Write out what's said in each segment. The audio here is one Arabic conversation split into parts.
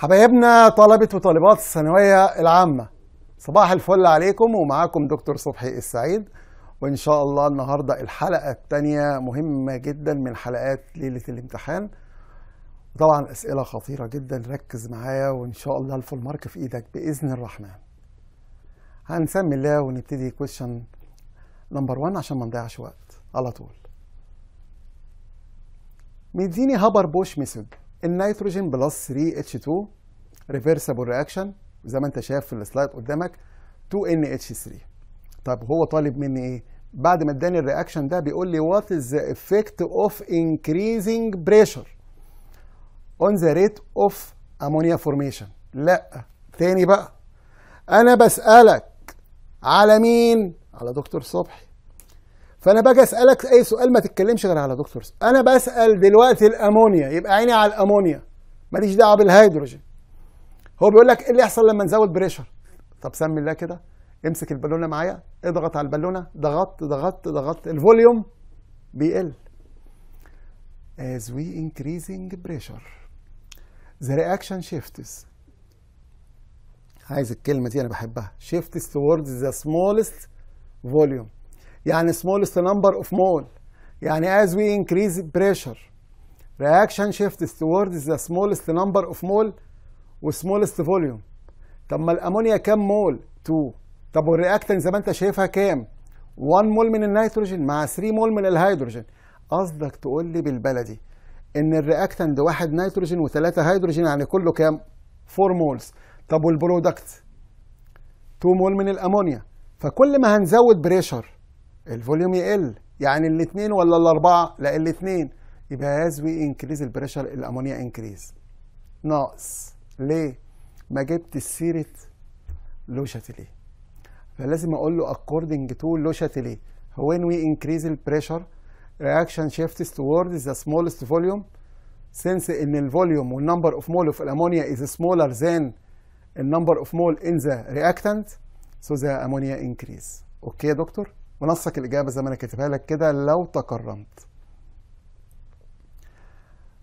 حبايبنا طلبة وطالبات الثانوية العامة صباح الفل عليكم ومعاكم دكتور صبحي السعيد وإن شاء الله النهاردة الحلقة الثانية مهمة جدا من حلقات ليلة الامتحان طبعا أسئلة خطيرة جدا ركز معايا وإن شاء الله الفول مارك في إيدك بإذن الرحمن هنسمي الله ونبتدي كويشن نمبر 1 عشان ما نضيعش وقت على طول مديني هابر بوش ميثود النيتروجين بلس 3 h 2 ريفرسبل رياكشن زي ما انت شايف في السلايد قدامك 2 nh 3 طب هو طالب مني ايه بعد ما اداني الرياكشن ده بيقول لي وات از ذا افكت اوف انكريزنج بريشر اون ذا ريت اوف امونيا فورميشن لا تاني بقى انا بسالك على مين على دكتور صبحي فانا باجي اسالك اي سؤال ما تتكلمش غير على دكتور انا بسال دلوقتي الامونيا يبقى عيني على الامونيا ماليش دعوه بالهيدروجين هو بيقول لك ايه اللي يحصل لما نزود بريشر طب سمي الله كده امسك البالونه معايا اضغط على البالونه ضغطت ضغطت ضغطت الفوليوم بيقل as we increasing pressure the reaction shifts عايز الكلمة دي أنا بحبها shifts towards the smallest volume يعني smallest number of mole يعني as we increase pressure reaction shifts towards the smallest number of mole و smallest volume طب ما الامونيا كام مول 2 طب والرياكتنت زي ما انت شايفها كام 1 مول من النيتروجين مع 3 مول من الهيدروجين قصدك تقول لي بالبلدي ان الرياكتنت ده واحد نيتروجين وثلاثة هيدروجين يعني كله كام 4 مولز طب والبرودكت 2 مول من الامونيا فكل ما هنزود بريشر الفوليوم يقل يعني الاثنين ولا الاربعه لا الاثنين يبقى as we increase البريشر الامونيا انكريز ناقص ليه ما جبت السيره لوشاتيلي فلازم اقول له according to لوشاتيلي when we increase البريشر reaction shifts towards the smallest volume since ان الفوليوم والنمبر اوف مول اوف الامونيا از سمولر ذان النمبر اوف مول ان ذا رياكتنت so the ammonia increase اوكي يا دكتور منصك الإجابة زي ما أنا كاتبها لك كده لو تكرمت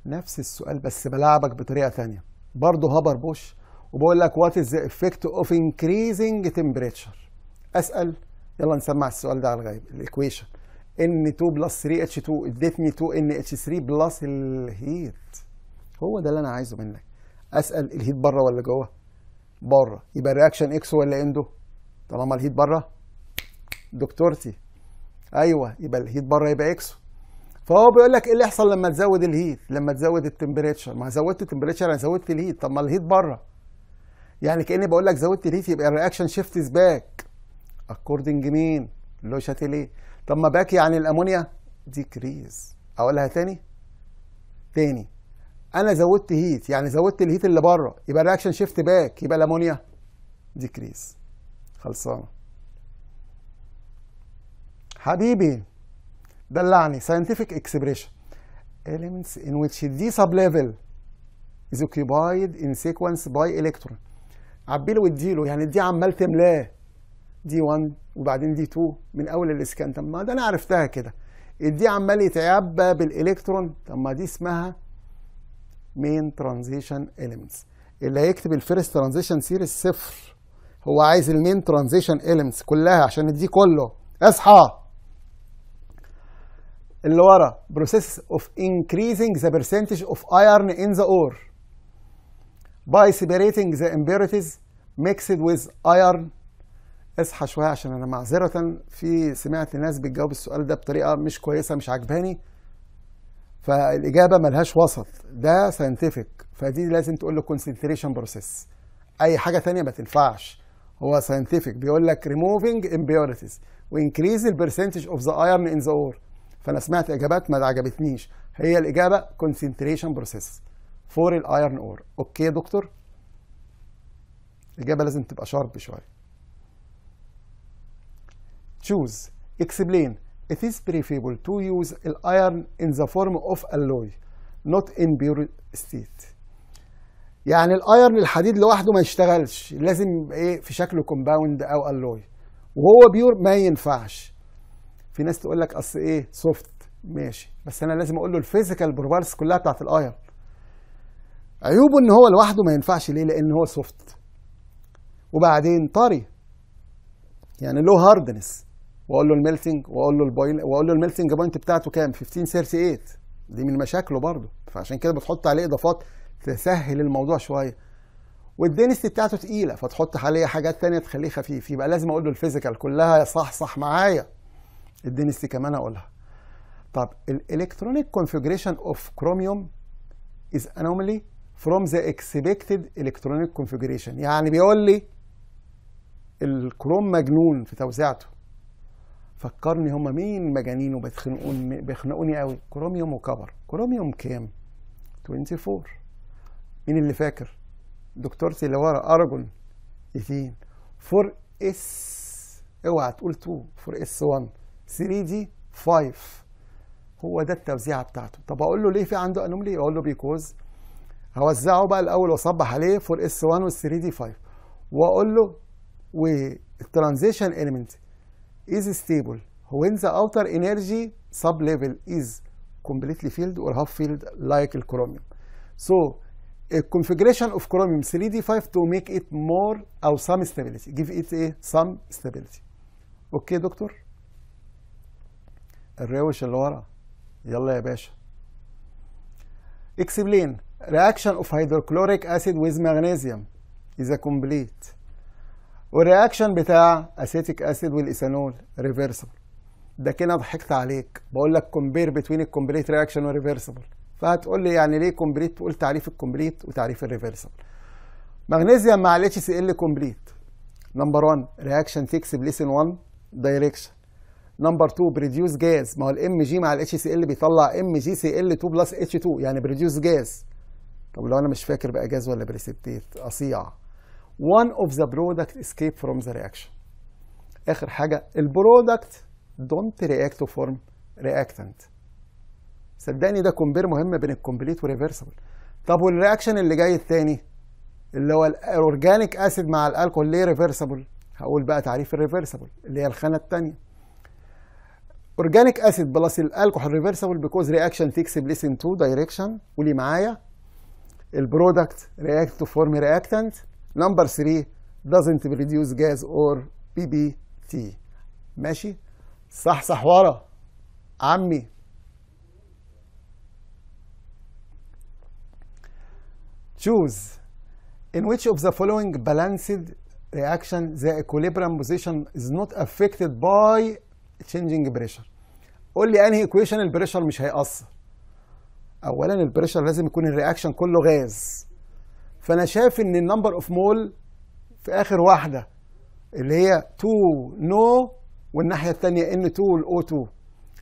نفس السؤال بس بلعبك بطريقة ثانية برضه هبر بوش وبقول لك وات از ذا effect اوف انكريزنج تمبريتشر أسأل يلا نسمع السؤال ده على الغايب الايكويشن ان N2 بلس 3 اتش 2 ادتني 2 ان اتش 3 بلس الهيت هو ده اللي أنا عايزه منك أسأل الهيت بره ولا جوه؟ بره يبقى الرياكشن إكس ولا إندو؟ طالما الهيت بره دكتورتي ايوه يبقى الهيت بره يبقى اكسو فهو بيقول لك ايه اللي يحصل لما تزود الهيت لما تزود التمبريتشر ما زودت التمبريتشر انا زودت الهيت طب ما الهيت بره يعني كاني بقول لك زودت الهيت يبقى الرياكشن شيفت از باك اكوردنج مين لو شاتيلي طب ما باك يعني الامونيا ديكريز اقولها تاني تاني انا زودت هيت يعني زودت الهيت اللي بره يبقى الرياكشن شيفت باك يبقى الامونيا ديكريز خلصانه حبيبي دلعني scientific expression elements in which the sublevel is occupied in sequence by electron عبيله واديله يعني دي عمال تملاه دي 1 وبعدين دي 2 من اول الاسكان طب ما ده انا عرفتها كده الدي عمال يتعبى بالالكترون طب ما دي اسمها مين ترانزيشن اليمنتس اللي هيكتب الفيرست ترانزيشن سيريز صفر هو عايز المين ترانزيشن اليمنتس كلها عشان الدي كله اصحى اللي ورا process of increasing the percentage of iron in the ore by separating the impurities mixed with iron اصحى شويه عشان انا معذره في سمعت ناس بتجاوب السؤال ده بطريقه مش كويسه مش عجباني فالاجابه ملهاش وسط ده ساينتفك فدي لازم تقول له concentration process اي حاجه ثانيه ما تنفعش هو ساينتفك بيقول لك removing impurities the percentage of the iron in the ore فانا سمعت اجابات ما عجبتنيش هي الاجابه كونسنتريشن بروسيس فور الايرن اور اوكي يا دكتور الاجابه لازم تبقى شارب شويه تشوز اكسبلين it is preferable to use iron in the form of alloy not in pure state يعني الايرن الحديد لوحده ما يشتغلش لازم ايه في شكل كومباوند او الوي وهو بيور ما ينفعش في ناس تقول لك اصل ايه سوفت ماشي بس انا لازم اقول له الفيزيكال بروبرتيز كلها بتاعت الاير عيوبه ان هو لوحده ما ينفعش ليه لان هو سوفت وبعدين طري يعني له هاردنس واقول له الميلتنج واقول له البويل واقول له الميلتنج بوينت بتاعته كام 15 38 دي من مشاكله برضه فعشان كده بتحط عليه اضافات تسهل الموضوع شويه والدنستي بتاعته تقيله فتحط عليه حاجات تانية تخليه خفيف يبقى لازم اقول له الفيزيكال كلها صح صح معايا اديني السي كمان هقولها طب الالكترونيك كونفيجريشن اوف كروميوم از انوملي فروم ذا اكسبكتد الكترونيك كونفيجريشن يعني بيقول لي الكروم مجنون في توزيعته فكرني هما مين مجانين وبيخنقوني بيخنقوني قوي كروميوم وكبر كروميوم كام 24 مين اللي فاكر دكتورتي اللي ورا ارجون 2 4 اس اوعى تقول 2 4 اس 1 3 دي 5 هو ده التوزيعة بتاعته طب أقول له ليه في عنده أنوملي أقول له بيكوز هوزعه بقى الأول وأصبح عليه فور اس 1 وال 3 دي 5 وأقول له والترانزيشن إيليمنت إز ستيبل وين ذا أوتر إنرجي سب ليفل إز كومبليتلي فيلد والهاف فيلد لايك الكروميوم سو الكونفجريشن اوف كروميوم 3 دي 5 تو ميك ات مور او سام ستابيليتي جيف ات ايه سام ستابيليتي اوكي دكتور الروش اللي ورا يلا يا باشا اكسبلين رياكشن اوف هيدروكلوريك اسيد ويز مغنيزيوم از كومبليت complete والرياكشن بتاع اسيتيك اسيد والايثانول ريفرسبل ده كده ضحكت عليك بقول لك كومبير بتوين الكومبليت رياكشن والريفرسبل فهتقول لي يعني ليه كومبليت تقول تعريف الكومبليت وتعريف الريفرسبل مغنيزيوم مع ال HCl كومبليت نمبر 1 رياكشن تكس بليسن 1 دايركشن نمبر 2 بريديوس جاز ما هو الام جي مع الاتش سي ال بيطلع ام جي سي ال 2 بلس اتش 2 يعني بريديوس جاز طب لو انا مش فاكر بقى جاز ولا بريسبتيت اصيع وان اوف ذا برودكت اسكيب فروم ذا رياكشن اخر حاجه البرودكت دونت رياكت تو فورم reactant صدقني ده كومبير مهم بين الكومبليت وريفرسبل طب والرياكشن اللي جاي الثاني اللي هو الاورجانيك اسيد مع الالكول ليه ريفرسبل هقول بقى تعريف الريفرسبل اللي هي الخانه الثانيه Organic acid plus alcohol reversible because reaction takes place in two direction قولي معايا البرودكت react to form reactant number 3 doesn't produce gas or PBT ماشي صح صح ورا عمي choose in which of the following balanced reaction the equilibrium position is not affected by تشينجينج بريشر قول لي انهي ايكويشن البريشر مش هيأثر اولا البريشر لازم يكون الرياكشن كله غاز فانا شايف ان النمبر اوف مول في اخر واحده اللي هي 2 نو والناحيه الثانيه ان 2 الاو 2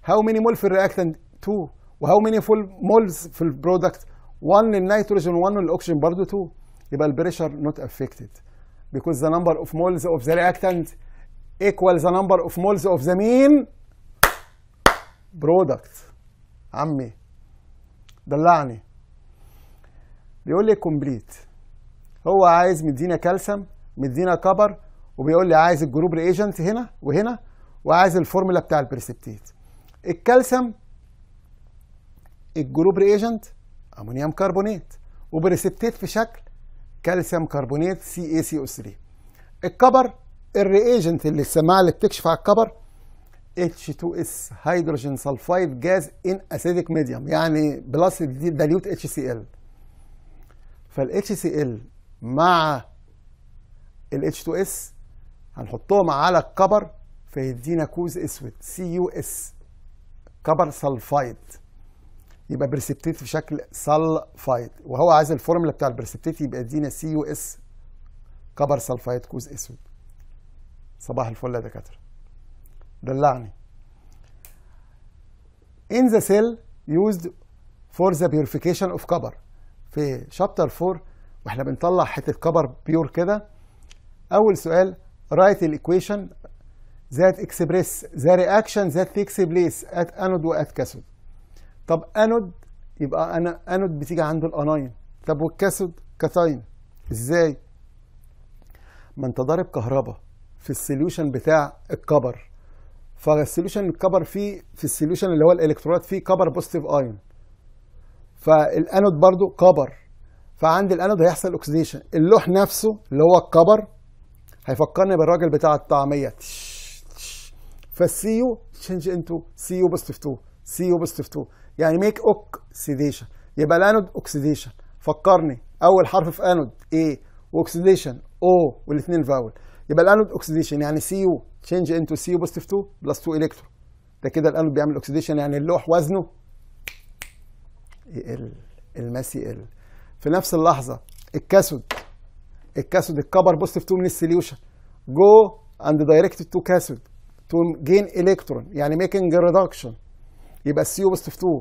هاو ميني مول في الرياكتنت 2 وهاو ميني فول مولز في البرودكت 1 للنيتروجين 1 للاكسجين برضه 2 يبقى البريشر نوت افكتد بيكوز ذا نمبر اوف مولز اوف ذا رياكتنت equal the number of moles of the mean product عمي دلعني بيقول لي كومبليت هو عايز مدينا كالسيوم مدينا كبر وبيقول لي عايز الجروب ريجنت هنا وهنا وعايز الفورمولا بتاع البرسبتيت الكالسيوم الجروب ريجنت امونيوم كربونات وبرسبتيت في شكل كالسيوم كربونات سي اي سي او 3 الكبر الرياجنت اللي السماعه اللي بتكشف على الكبر H2S هيدروجين سلفايد جاز ان اسيديك ميديوم يعني بلس دليوت اتش سي ال فال HCl مع ال H2S هنحطهم على الكبر فيدينا كوز اسود CUS كبر سلفايد يبقى بريسبتيت في شكل سلفايد وهو عايز الفورمولا بتاع البريسبتيت يبقى يدينا CUS كبر سلفايد كوز اسود صباح الفل يا دكاتره دلعني in the cell used for the purification of copper في شابتر 4 واحنا بنطلع حته كبر بيور كده اول سؤال write the equation that express the reaction that takes place at anode وات كاثود طب انود يبقى انا انود بتيجي عنده الاناين طب والكاثود كاتاين ازاي ما انت ضارب كهرباء في السوليوشن بتاع الكبر فالسوليوشن الكبر فيه في السوليوشن اللي هو الالكترولايت فيه كبر بوزيتيف ايون فالانود برضو كبر فعند الانود هيحصل اوكسيديشن اللوح نفسه اللي هو الكبر هيفكرني بالراجل بتاع الطعميه فالسيو تشينج انتو سيو بوزيتيف 2 سيو بوزيتيف 2 يعني ميك اوكسيديشن يبقى الانود اوكسيديشن فكرني اول حرف في انود ايه واكسديشن او والاثنين فاول يبقى الانود اوكسيديشن يعني سي او تشينج انتو سي بوزيتيف 2 بلس 2 الكترون ده كده الانود بيعمل اوكسيديشن يعني اللوح وزنه يقل الماس يقل في نفس اللحظه الكاثود الكاثود الكبر بوزيتيف 2 من السليوشن جو اند دايركتد تو كاثود تو جين الكترون يعني ميكنج ريدكشن يبقى السي او بوزيتيف 2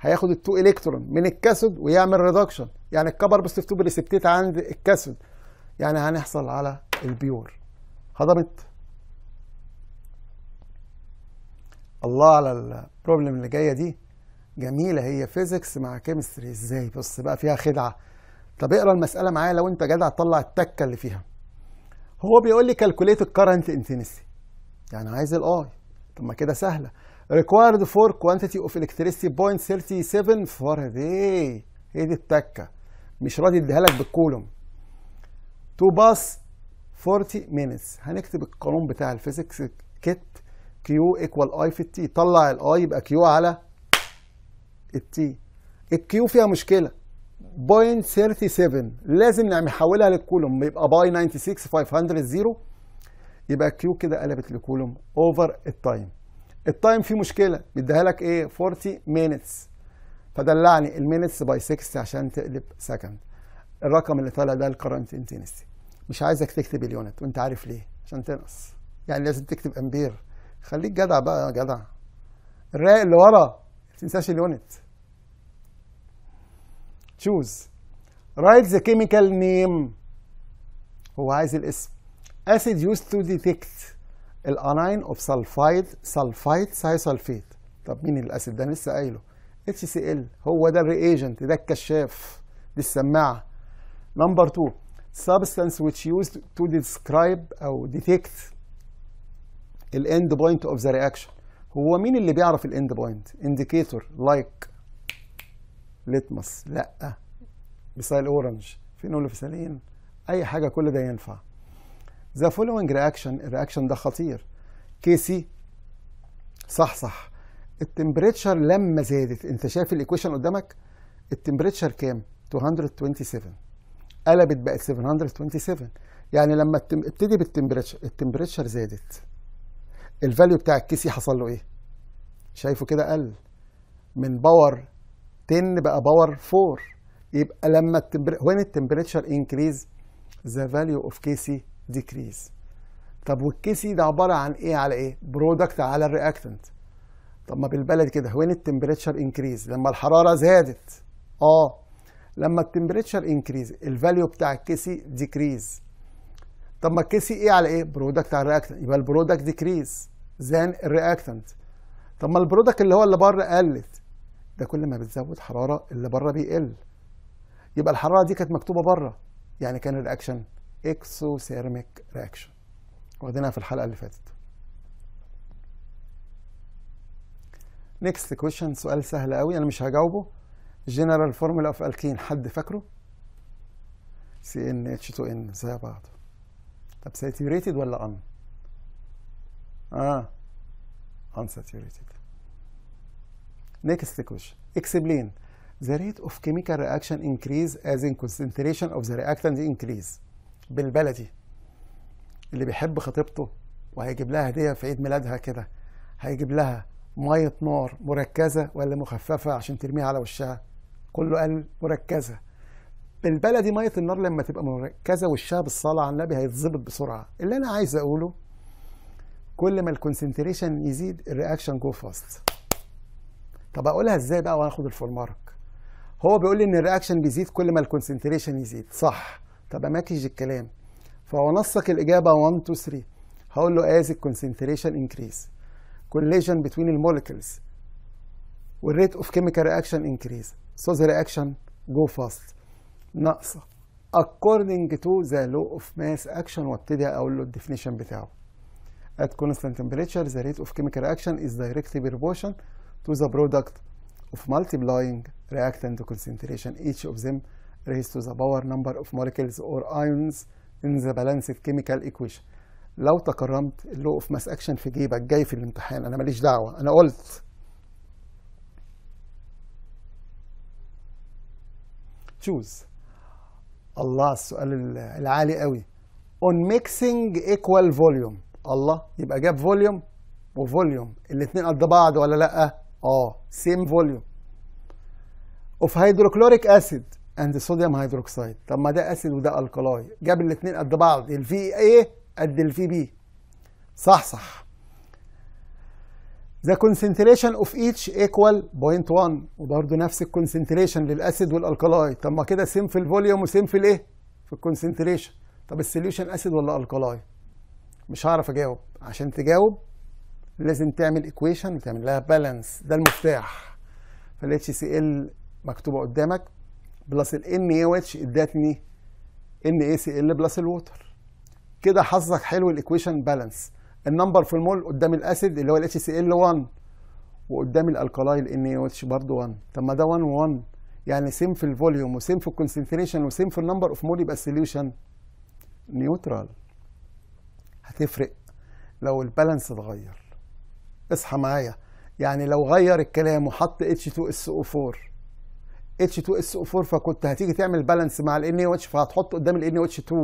هياخد ال 2 الكترون من الكاثود ويعمل ريدكشن يعني الكبر بوزيتيف 2 بريسبتيت عند الكاثود يعني هنحصل على البيور هضمت الله على البروبلم اللي جايه دي جميله هي فيزيكس مع كيمستري ازاي بص بقى فيها خدعه طب اقرا المساله معايا لو انت جدع طلع التكه اللي فيها هو بيقول لي كالكوليت الكرنت انتنسي يعني عايز الاي طب ما كده سهله required for quantity of electricity 0.37 فاراداي هي دي التكه مش راضي اديها لك بالكولوم تو باس 40 minutes هنكتب القانون بتاع الفيزيكس كت كيو ايكوال اي في التي طلع الاي يبقى كيو على التي الكيو فيها مشكله 37 لازم نعمل نحولها للكولوم يبقى باي 96 500 0 يبقى كيو كده قلبت لكولوم اوفر التايم التايم فيه مشكله بيديها لك ايه 40 minutes فدلعني المينتس باي 6 عشان تقلب سكند الرقم اللي طالع ده الكرنت انتنسيتي مش عايزك تكتب اليونت وانت عارف ليه عشان تنقص يعني لازم تكتب امبير خليك جدع بقى جدع الرايق اللي ورا ما تنساش اليونت تشوز رايت ذا كيميكال نيم هو عايز الاسم اسيد يوز تو ديتكت الاناين اوف سلفايد سلفايد ساي سلفيت طب مين الاسيد ده انا لسه قايله اتش سي ال هو ده الرياجنت ده الكشاف دي السماعه نمبر 2 substance which used to describe أو detect ال end point of the reaction هو مين اللي بيعرف ال end point indicator like litmus لأ مثال اورنج فينول فيسالين اي حاجه كل ده ينفع ذا فولوينج رياكشن الرياكشن ده خطير كيسي سي صح صح التمبريتشر لما زادت انت شايف الايكويشن قدامك التمبريتشر كام 227 قلبت بقت 727 يعني لما ابتدي بالتمبريتشر التمبريتشر زادت الفاليو بتاع الكيسي حصل له ايه شايفه كده قل من باور 10 بقى باور 4 يبقى لما التمبر... وين التمبريتشر انكريز ذا فاليو اوف كيسي ديكريز طب والكيسي ده عباره عن ايه على ايه برودكت على الرياكتنت طب ما بالبلد كده وين التمبريتشر انكريز لما الحراره زادت اه لما التمبريتشر انكريز الفاليو بتاع الكيسي ديكريز طب ما الكيسي ايه على ايه برودكت على الرياكتنت يبقى البرودكت ديكريز زان الرياكتنت طب ما البرودكت اللي هو اللي بره قلت ده كل ما بتزود حراره اللي بره بيقل يبقى الحراره دي كانت مكتوبه بره يعني كان الرياكشن اكسوثيرميك رياكشن واخدينها في الحلقه اللي فاتت نيكست كويشن سؤال سهل قوي انا مش هجاوبه جنرال فورمولا اوف الكين حد فاكره سي ان اتش 2 ان زي بعض طب ساتيوريتد ولا ان اه ان ساتيوريتد next question explain the rate of chemical reaction increase as in concentration of the رياكتنت increase بالبلدي اللي بيحب خطيبته وهيجيب لها هديه في عيد ميلادها كده هيجيب لها ميه نار مركزه ولا مخففه عشان ترميها على وشها كله قال مركزه بالبلدي ميه النار لما تبقى مركزه وشها بالصلاه على النبي هيتظبط بسرعه اللي انا عايز اقوله كل ما الكونسنتريشن يزيد الرياكشن جو فاست طب اقولها ازاي بقى وانا اخد الفول مارك هو بيقول لي ان الرياكشن بيزيد كل ما الكونسنتريشن يزيد صح طب اماكج الكلام فهو نصك الاجابه 1 2 3 هقول له از الكونسنتريشن انكريز كوليجن بتوين المولكيولز والريت اوف كيميكال رياكشن انكريز So the reaction go fast. ناقصه according to the law of mass action وابتدي اقول له الديفينيشن بتاعه at constant temperature the rate of chemical action is directly proportional to the product of multiplying reactant concentration each of them raised to the power number of molecules or ions in the balanced chemical equation لو تكرمت اللو اوف ماس اكشن في جيبك جاي في الامتحان انا ماليش دعوه انا قلت تشوز الله السؤال العالي قوي اون ميكسينج ايكوال فوليوم الله يبقى جاب فوليوم وفوليوم الاثنين قد بعض ولا لا اه سيم فوليوم اوف هيدروكلوريك اسيد اند صوديوم هيدروكسيد طب ما ده اسيد وده الكالاي جاب الاثنين قد بعض الفي اي قد الفي بي صح صح the concentration of each equal 0.1 وبرضه نفس الكونسنتريشن للاسيد والالكالاي طب ما كده سيم إيه؟ في الفوليوم وسيم في الايه في الكونسنتريشن طب السوليوشن اسيد ولا الكالاي مش هعرف اجاوب عشان تجاوب لازم تعمل ايكويشن وتعمل لها بالانس ده المفتاح فالاتش سي ال مكتوبه قدامك بلس الان اي اتش ادتني ان اي سي ال بلس الووتر كده حظك حلو الايكويشن بالانس النمبر في المول قدام الاسيد اللي هو الاتش سي ال 1 وقدام الالكالايل ان اي اتش برضه 1 طب ما ده 1 و1 يعني سيم في الفوليوم وسيم في الكونسنتريشن وسيم في النمبر اوف مول يبقى السوليوشن نيوترال هتفرق لو البالانس اتغير اصحى معايا يعني لو غير الكلام وحط H2SO4 H2SO4 فكنت هتيجي تعمل بالانس مع ال NaOH فهتحط قدام ال NaOH2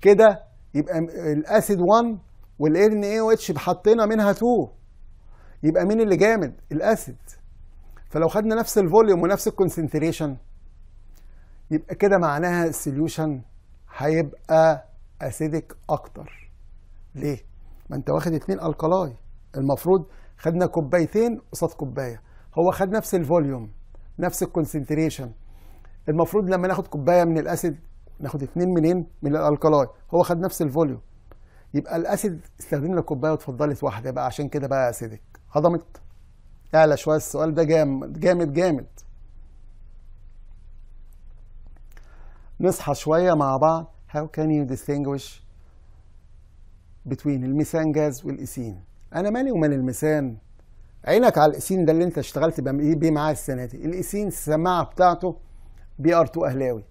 كده يبقى الاسيد 1 والارن اي او اتش حطينا منها 2 يبقى مين اللي جامد الاسيد فلو خدنا نفس الفوليوم ونفس الكونسنتريشن يبقى كده معناها السوليوشن هيبقى اسيدك اكتر ليه ما انت واخد اتنين القلاي المفروض خدنا كوبايتين قصاد كوبايه هو خد نفس الفوليوم نفس الكونسنتريشن المفروض لما ناخد كوبايه من الاسيد ناخد اتنين منين من الالكالاي هو خد نفس الفوليوم يبقى الاسيد استخدمنا لك كوبايه وتفضلي واحده بقى عشان كده بقى اسيدك هضمت اعلى شويه السؤال ده جامد جامد جامد نصحى شويه مع بعض how can you distinguish between الميثان جاز والايسين انا مالي ومال الميثان عينك على الايسين ده اللي انت اشتغلت بيه معاه السنه دي الايسين السماعه بتاعته بي ار 2 اهلاوي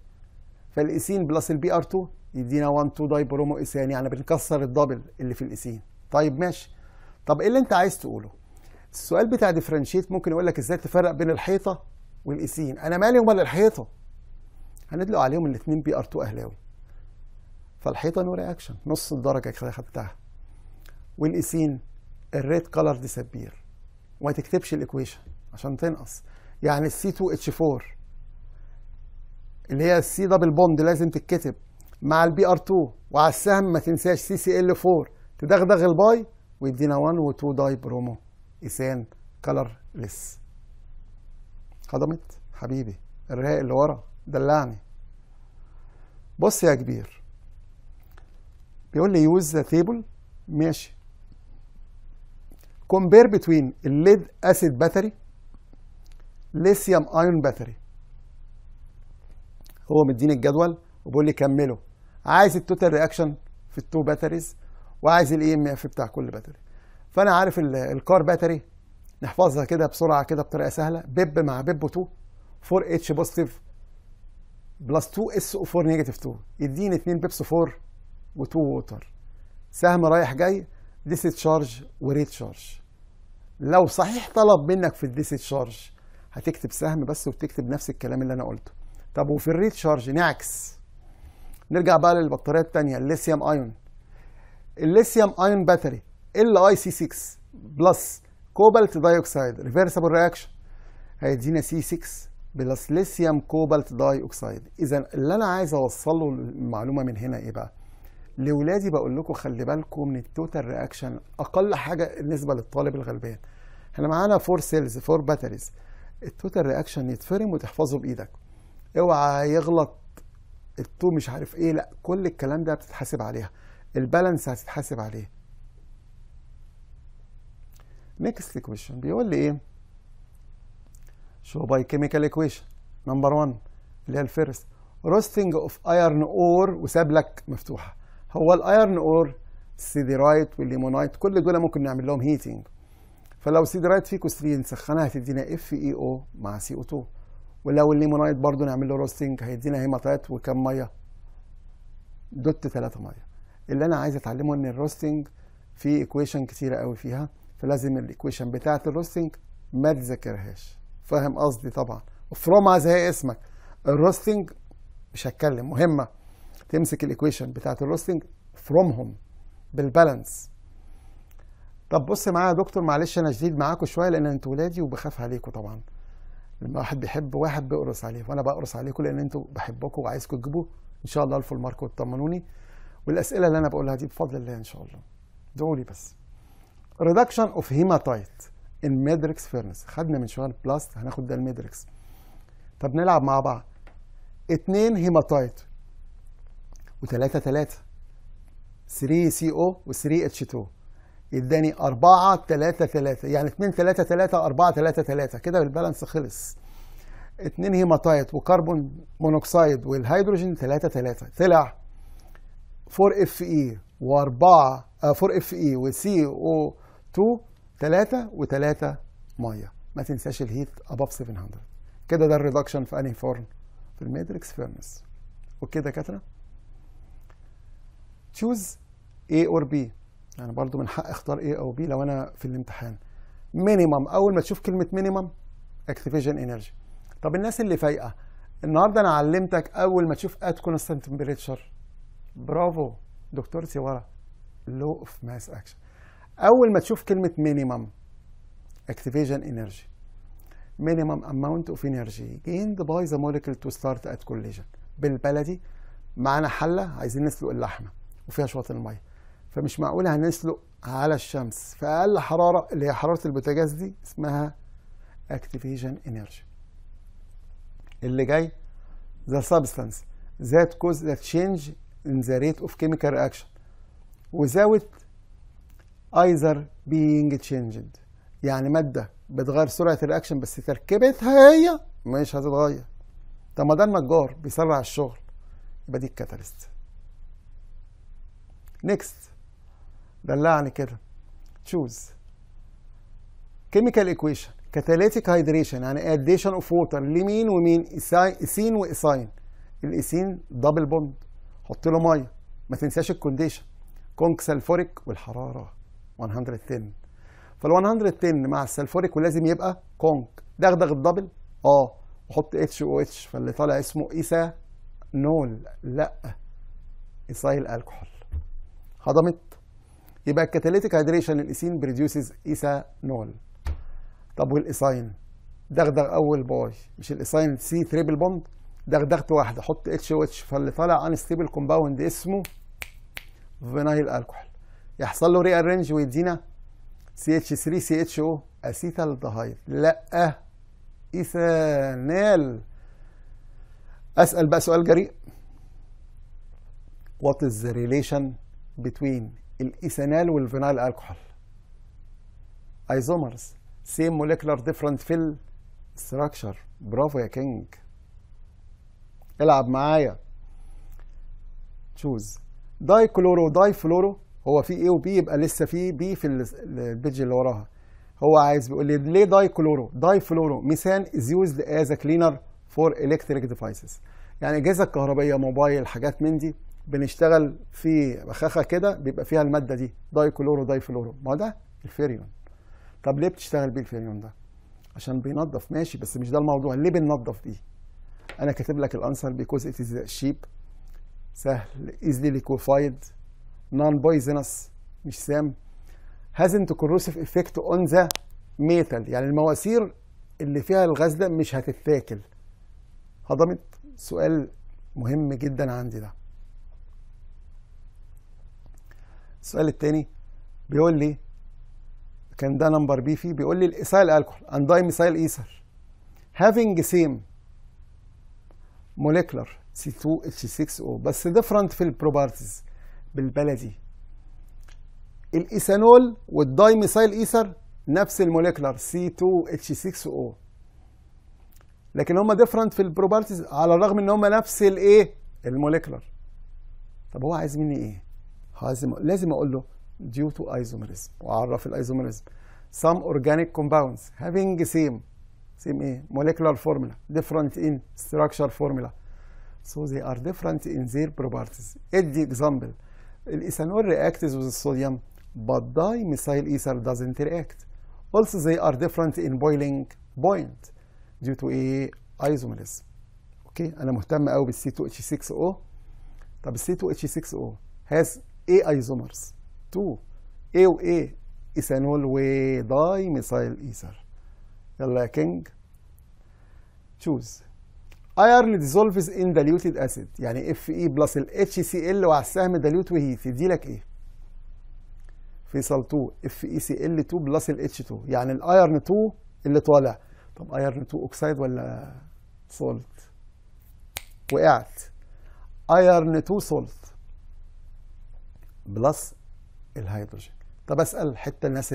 فالايسين بلس البي ار 2 يدينا 1 2 داي برومو اسين يعني بنكسر الدبل اللي في الاسين طيب ماشي طب ايه اللي انت عايز تقوله السؤال بتاع ديفرنشيت ممكن يقول لك ازاي تفرق بين الحيطه والاسين انا مالي ومال الحيطه هندلق عليهم الاثنين بي ار 2 اهلاوي فالحيطه نو رياكشن نص الدرجه كده خدتها والاسين الريد كلر ديسبير وما تكتبش الايكويشن عشان تنقص يعني السي 2 اتش 4 اللي هي السي دبل بوند لازم تتكتب مع البي ار 2 وعلى السهم ما تنساش سي سي ال 4 تدغدغ الباي ويدينا 1 و2 داي برومو إسان ليس خضمت حبيبي الرهاق اللي ورا دلعني بص يا كبير بيقول لي يوز ذا تيبل ماشي كومبير بتوين الليد اسيد باتري ليثيوم ايون باتري هو مديني الجدول وبيقول لي كمله عايز التوتال رياكشن في التو باتريز وعايز الاي ام e اف بتاع كل باتري فانا عارف الكار باتري نحفظها كده بسرعه كده بطريقه سهله بيب مع بيب 2 4 اتش بوزيتيف بلس 2 اس او 4 نيجاتيف 2 يديني 2 بيبس 4 و2 ووتر سهم رايح جاي ديسيتشارج وريت شارج لو صحيح طلب منك في الديسيتشارج هتكتب سهم بس وبتكتب نفس الكلام اللي انا قلته طب وفي الريت شارج نعكس نرجع بقى للبطاريه الثانيه الليثيوم ايون الليثيوم ايون باتري ال اي سي 6 بلس كوبالت دايوكسيد ريفرسبل رياكشن هيدينا سي 6 بلس ليثيوم كوبالت داي اوكسيد اذا اللي انا عايز اوصل له المعلومه من هنا ايه بقى لولادي بقول لكم خلي بالكم من التوتال رياكشن اقل حاجه بالنسبه للطالب الغلبان احنا معانا فور سيلز فور باتريز التوتال رياكشن يتفرم وتحفظه بايدك اوعى يغلط التو مش عارف ايه لا كل الكلام ده بتتحاسب عليها البالانس هتتحاسب عليه نيكست كويشن بيقول لي ايه شو باي كيميكال ايكويشن نمبر 1 اللي هي الفيرست روستنج اوف ايرن اور وساب لك مفتوحه هو الايرن اور السيديرايت والليمونايت كل دول ممكن نعمل لهم هيتنج فلو سيدرايت فيكو 3 نسخنها هتدينا اف اي e او مع سي او 2 ولو الليمونايت برضو نعمل له روستنج هيدينا هيماتات وكم ميه دوت ثلاثة ميه اللي انا عايز اتعلمه ان الروستنج في ايكويشن كتيره قوي فيها فلازم الايكويشن بتاعه الروستنج ما تذاكرهاش فاهم قصدي طبعا از زي اسمك الروستنج مش هتكلم مهمه تمسك الايكويشن بتاعه الروستنج فرومهم بالبالانس طب بص معايا يا دكتور معلش انا شديد معاكم شويه لان انتوا ولادي وبخاف عليكم طبعا لما واحد بيحب واحد بيقرص عليه فانا بقرص عليكم لان انتوا بحبكم وعايزكم تجيبوه ان شاء الله الفول المارك وتطمنوني والاسئله اللي انا بقولها دي بفضل الله ان شاء الله ادعوا لي بس ريدكشن اوف هيماتايت ان ميدريكس فيرنس خدنا من شويه البلاست هناخد ده الميدريكس طب نلعب مع بعض اتنين هيماتايت وتلاتة تلاتة 3 سي او و3 اتش 2 اداني 4 3 3 يعني 2 3 3 4 3 3 كده البالانس خلص 2 هيماتايت وكربون مونوكسيد والهيدروجين 3 3 طلع 4 اف اي و4 4 آه، اف اي وسي او 2 3 و3 ميه ما تنساش الهيت اباف 700 كده ده الريدكشن في انهي فورم في الماتريكس فيرنس وكده كتره تشوز A or B يعني برضو من حق اختار ايه او بي لو انا في الامتحان مينيمم اول ما تشوف كلمه مينيمم اكتيفيشن انرجي طب الناس اللي فايقه النهارده انا علمتك اول ما تشوف ات كونستانت تمبريتشر برافو دكتور سيوارا لو اوف ماس اكشن اول ما تشوف كلمه مينيمم اكتيفيشن انرجي مينيمم اماونت اوف انرجي جيند باي ذا موليكول تو ستارت ات كوليجن بالبلدي معانا حله عايزين نسلق اللحمه وفيها شويه الميه فمش معقولة هنسلق على الشمس فأقل حرارة اللي هي حرارة البوتاجاز دي اسمها اكتيفيشن انرجي اللي جاي ذا سبستانس ذات كوز ذا تشينج ان ذا ريت اوف كيميكال رياكشن وزاوت ايزر بينج تشينجد يعني مادة بتغير سرعة الرياكشن بس تركيبتها هي مش هتتغير طب ما ده النجار بيسرع الشغل يبقى دي الكاتاليست نيكست دلعني كده تشوز كيميكال ايكويشن كاتاليتيك هيدريشن يعني اديشن اوف ووتر لمين ومين اسين واساين الاسين دبل بوند حط له ميه ما تنساش الكونديشن كونك سلفوريك والحراره 110 فال 110 مع السلفوريك ولازم يبقى كونك دغدغ الدبل اه وحط اتش او اتش فاللي طالع اسمه ايسا نول لا ايسايل الكحول هضمت يبقى الكاتاليتيك هيدريشن الايسين بريديوسز إيثانول طب والايساين دغدغ أول باي مش الايساين سي تريبل بوند دغدغت واحدة حط اتش واتش فاللي طالع ستيبل كومباوند اسمه فينايل الكحول يحصل له ري ارينج ويدينا سي اتش 3 سي اتش او اسيتال دهايد لا ايثانال اسال بقى سؤال جريء وات از ذا ريليشن between الايثانال والفينايل الكحول ايزومرز سيم موليكولار ديفرنت في الستراكشر برافو يا كينج العب معايا تشوز داي كلورو داي فلورو هو في ايه وبي يبقى لسه في بي في البيج اللي وراها هو عايز بيقول لي ليه داي كلورو داي فلورو ميثان از يوزد از كلينر فور الكتريك ديفايسز يعني اجهزه كهربائيه موبايل حاجات من دي بنشتغل في بخاخه كده بيبقى فيها الماده دي داي كلورو داي فلورو ما ده الفيريون طب ليه بتشتغل بيه الفيريون ده عشان بينظف ماشي بس مش ده الموضوع ليه بننظف دي انا كاتب لك الانسر بيكوز ات از شيب سهل ايزلي ليكوفايد نون بويزنس مش سام هازنت كوروسيف افكت اون ذا ميتال يعني المواسير اللي فيها الغزله مش هتتاكل هضمت سؤال مهم جدا عندي ده السؤال الثاني بيقول لي كان ده نمبر بي فيه بيقول لي الإيثايل الكحول and dimethyl ايثر having سيم molecular C2H6O بس different في البروبرتيز بالبلدي الإيثانول والدايميثايل إيثر نفس الموليكولر C2H6O لكن هما ديفرنت في البروبرتيز على الرغم ان هما نفس الايه الموليكولر طب هو عايز مني ايه لازم لازم اقول له due to isomerism واعرف الايزومرزم some organic compounds having same same ايه molecular formula different in structure formula so they are different in their properties ادي example الايثانول reacts with sodium but dimethyl ether doesn't react also they are different in boiling point due to ايه isomerism اوكي انا مهتم قوي بال C2H6O طب ال C2H6O has اي ايزومرز 2 اي و ايثانول وداي ميثايل ايثر يلا يا كينج تشوز ايرن ديزولفز ان دايلوتد اسيد يعني اف اي بلس الاتش سي ال وعلى السهم دايلوت وهيت يدي لك ايه فيصل 2 اف اي سي ال 2 بلس الاتش 2 يعني الايرن 2 اللي طالع طب ايرن 2 اوكسايد ولا سولت وقعت ايرن 2 سولت بلس الهيدروجين طب اسال حتى الناس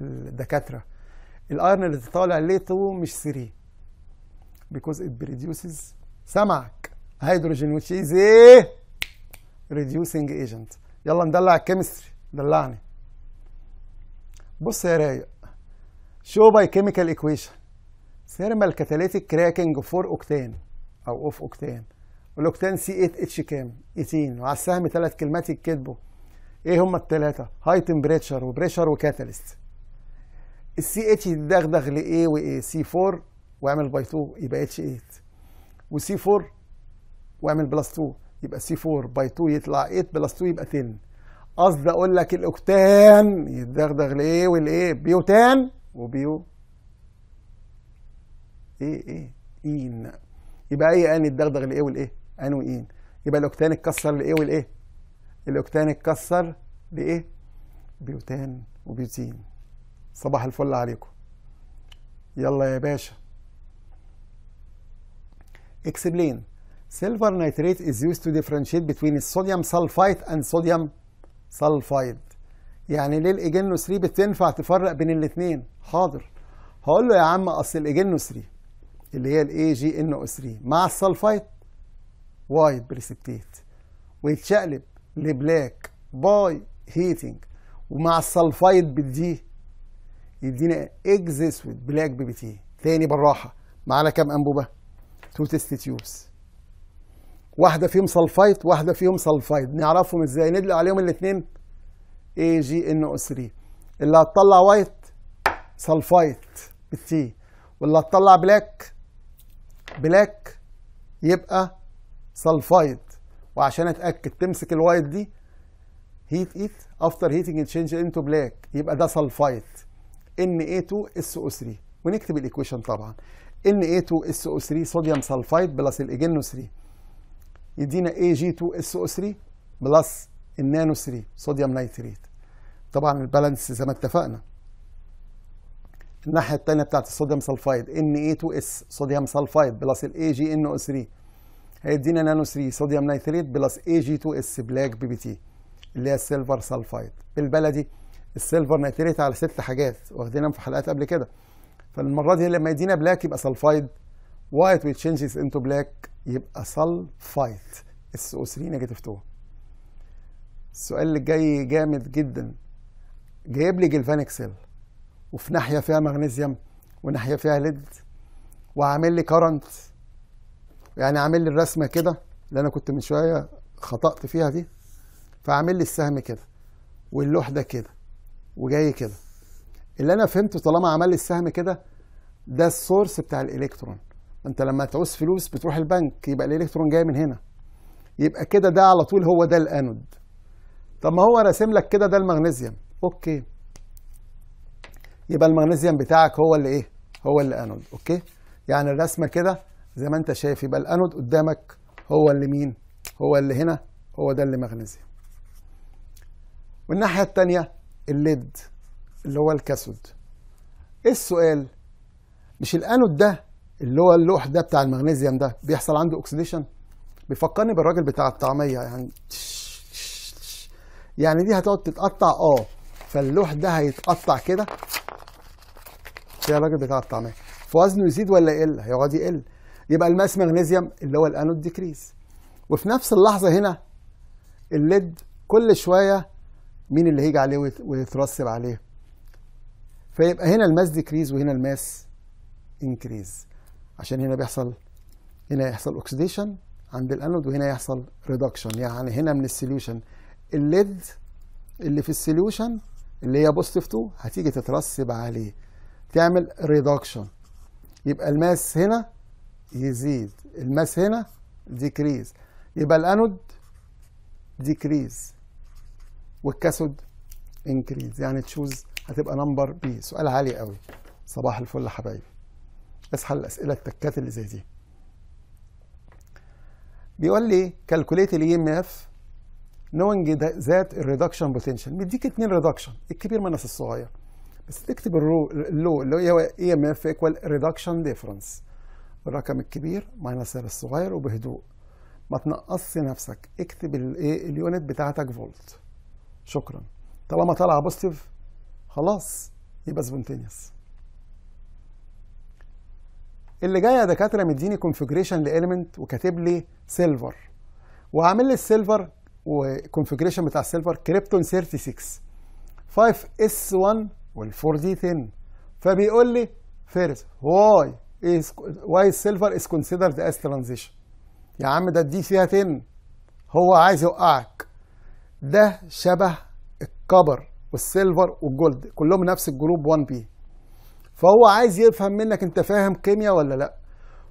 الدكاتره الايرن اللي طالع 2 مش 3 بيكوز ات بريديوسز سمعك هيدروجين وتش از ايه ريديوسنج ايجنت يلا ندلع الكيمستري دلعني بص يا رايق شو باي كيميكال ايكويشن ثيرمال كاتاليتيك كراكنج فور اوكتان او اوف اوكتان والاوكتان سي 8 اتش كام 18 وعلى السهم ثلاث كلمات يتكتبوا ايه هما الثلاثه هاي تمبريتشر وبريشر وكاتاليست السي اتش يتدغدغ لايه وايه سي 4 واعمل باي 2 يبقى اتش 8 وسي 4 واعمل بلس 2 يبقى سي 4 باي 2 يطلع 8 بلس 2 يبقى 10 قصدي اقول لك الاوكتان يتدغدغ لايه والايه بيوتان وبيو ايه ايه اين يبقى اي ان يتدغدغ لايه والايه ان وايه يبقى الاوكتان اتكسر لايه والايه الاوكتان اتكسر بايه بيوتان وبيوتين صباح الفل عليكم يلا يا باشا اكسبلين سيلفر نيتريت از يوز تو ديفرنشيت بتوين الصوديوم سلفايت اند صوديوم سلفايد يعني ليه الايجنو 3 بتنفع تفرق بين الاثنين حاضر هقول له يا عم اصل الايجنو 3 اللي هي الاي جي ان او 3 مع السلفايت وايد بريسبتيت ويتشقلب لبلاك باي هيتنج ومع السلفايد بالدي يدينا اكز اسود بلاك بي بي تي تاني بالراحه معانا كام انبوبه؟ تو تيست تيوبس واحده فيهم سلفايت واحده فيهم سلفايد نعرفهم ازاي؟ ندلق عليهم الاثنين اي جي ان او 3 اللي هتطلع وايت سلفايت بالتي واللي هتطلع بلاك بلاك يبقى سلفايد وعشان اتاكد تمسك الوايت دي هيت ايت افتر هيتنج تشينج انتو بلاك يبقى ده سلفايت اي 2 اس او 3 ونكتب الايكويشن طبعا ان اي 2 اس او 3 صوديوم سلفايت بلس الايجينو 3 يدينا اي جي 2 اس او 3 بلس النانو 3 صوديوم نايتريت طبعا البالانس زي ما اتفقنا الناحيه الثانيه بتاعت الصوديوم سلفايد اي 2 اس صوديوم سلفايد بلس الاي جي ان او 3 هيدينا نانو 3 صوديوم نيتريت بلس اي جي 2 اس بلاك بي بي تي اللي هي السيلفر سلفايد بالبلدي السيلفر نيتريت على ست حاجات واخدينهم في حلقات قبل كده فالمره دي لما يدينا بلاك يبقى سلفايد وايت ويتشينجز انتو بلاك يبقى سلفايد اس او 3 نيجاتيف 2 السؤال اللي جاي جامد جدا جايب لي جلفانيك سيل وفي ناحيه فيها مغنيسيوم وناحيه فيها ليد وعامل لي كرنت يعني عامل لي الرسمه كده اللي انا كنت من شويه خطأت فيها دي فعامل لي السهم كده واللوح ده كده وجاي كده اللي انا فهمته طالما عمل لي السهم كده ده السورس بتاع الالكترون انت لما تعوز فلوس بتروح البنك يبقى الالكترون جاي من هنا يبقى كده ده على طول هو ده الانود طب ما هو راسم لك كده ده المغنيسيوم اوكي يبقى المغنيسيوم بتاعك هو اللي ايه هو اللي انود اوكي يعني الرسمه كده زي ما انت شايف يبقى الانود قدامك هو اللي مين هو اللي هنا هو ده اللي مغنيسيوم والناحيه الثانيه الليد اللي هو الكاسود ايه السؤال مش الانود ده اللي هو اللوح ده بتاع المغنيسيوم ده بيحصل عنده اوكسيديشن بيفكرني بالراجل بتاع الطعميه يعني يعني دي هتقعد تتقطع اه فاللوح ده هيتقطع كده يا راجل بتاع الطعميه فوزنه يزيد ولا يقل هيقعد يقل يبقى الماس مغنيزيوم اللي هو الانود ديكريز وفي نفس اللحظه هنا الليد كل شويه مين اللي هيجي عليه ويترسب عليه فيبقى هنا الماس ديكريز وهنا الماس انكريز عشان هنا بيحصل هنا يحصل اوكسيديشن عند الانود وهنا يحصل ريدكشن يعني هنا من السوليوشن الليد اللي في السوليوشن اللي هي بوزيتيف 2 هتيجي تترسب عليه تعمل ريدكشن يبقى الماس هنا يزيد الماس هنا ديكريز يبقى الانود ديكريز والكاثود انكريز يعني تشوز هتبقى نمبر بي سؤال عالي قوي صباح الفل يا حبايبي اصحى الاسئله التكات اللي زي دي بيقول لي كالكوليت الاي ام اف نوينج ذات الريدكشن بوتنشال مديك اتنين ريدكشن الكبير منس الصغير بس تكتب اللو اللي هو اي ام اف ايكوال ريدكشن ديفرنس الرقم الكبير ماينس الصغير وبهدوء ما تنقصش نفسك اكتب الايه اليونت بتاعتك فولت شكرا طالما طالعه بوزيتيف خلاص يبقى سبونتينيوس اللي جاي يا دكاتره مديني كونفجريشن لاليمنت وكاتب لي سيلفر وعامل لي السيلفر وكونفجريشن بتاع السيلفر كريبتون 36 5 اس 1 وال 4 دي 10 فبيقول لي فيرس واي إيه is why silver is considered as transition يا عم ده دي فيها تن هو عايز يوقعك ده شبه الكبر والسيلفر والجولد كلهم نفس الجروب 1 بي فهو عايز يفهم منك انت فاهم كيمياء ولا لا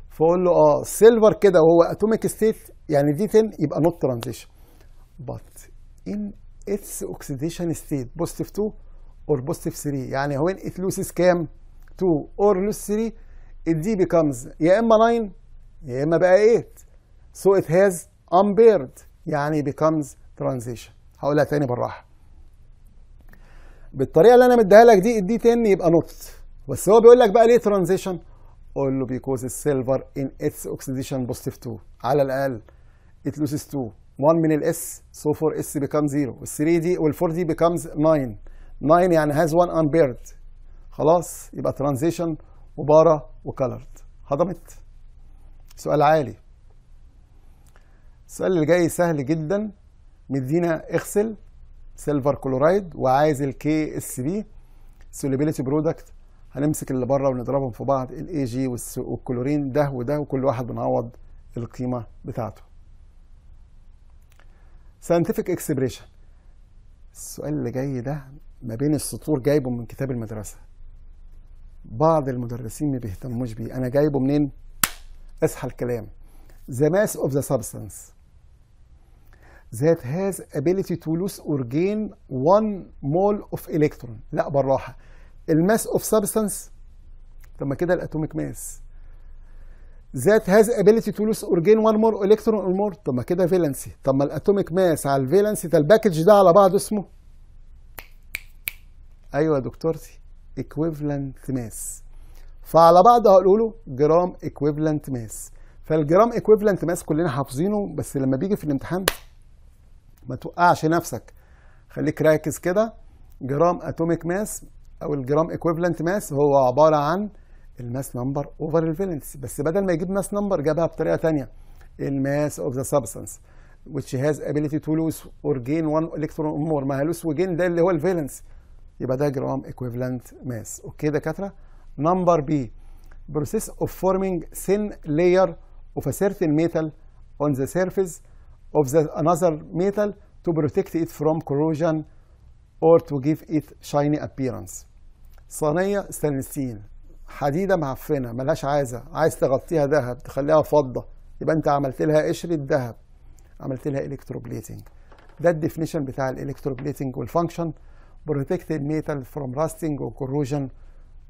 فقول له اه سيلفر كده وهو اتوميك ستيت يعني دي تن يبقى نوت ترانزيشن بات ان اتس اوكسيديشن ستيت بوزيتيف 2 اور بوزيتيف 3 يعني هو ات لوسز كام 2 اور لوس 3 الدي بيكمز يا إما 9 يا إما بقى 8 سو ات هاز امبيرد يعني بيكمز ترانزيشن هقولها تاني بالراحة بالطريقة اللي أنا مديها لك دي الدي 10 يبقى نوت بس هو بيقول لك بقى ليه ترانزيشن قول له بيكوز السيلفر ان اتس اوكسيديشن بوزيتيف 2 على الأقل ات لوسز 2 1 من الاس سو 4 اس become 0 وال 3 دي وال 4 دي بيكمز 9 9 يعني هاز 1 امبيرد خلاص يبقى ترانزيشن وبارا وكالرد هضمت سؤال عالي السؤال اللي جاي سهل جدا مدينا اغسل سيلفر كلورايد وعايز الكي اس بي سوليبيليتي برودكت هنمسك اللي بره ونضربهم في بعض الاي جي والكلورين ده وده وكل واحد بنعوض القيمه بتاعته ساينتفك اكسبريشن السؤال اللي جاي ده ما بين السطور جايبه من كتاب المدرسه بعض المدرسين ما بيهتموش بيه انا جايبه منين اصحى الكلام the mass of the substance that has ability to lose or gain one mole of electron لا بالراحه الماس of substance طب ما كده الاتوميك ماس that has ability to lose or gain one more electron or more طب ما كده فيلنسي طب ما الاتوميك ماس على الفيلنسي ده الباكج ده على بعض اسمه ايوه يا دكتورتي equivalent mass فعلى بعض هقوله له جرام equivalent mass فالجرام equivalent mass كلنا حافظينه بس لما بيجي في الامتحان ما توقعش نفسك خليك راكز كده جرام اتوميك ماس او الجرام equivalent ماس هو عباره عن الماس نمبر اوفر الفيلنس بس بدل ما يجيب ماس نمبر جابها بطريقه ثانيه الماس اوف ذا سبستانس which has ability to lose or gain one electron or more ما هلوس وجين ده اللي هو الفيلنس يبقى ده جرام ايكويفالنت ماس اوكي دكاتره نمبر بي بروسيس اوف فورمينج ثين لاير اوف ا certain metal on the surface of ذا another metal to protect it from corrosion or to give it shiny appearance. صينية ستانلس ستيل حديدة معفنة ملهاش عازة عايز تغطيها ذهب تخليها فضة يبقى أنت عملت لها قشرة ذهب عملت لها الكتروبليتنج ده الديفينيشن بتاع الالكتروبليتنج والفانكشن protected metal from rusting or corrosion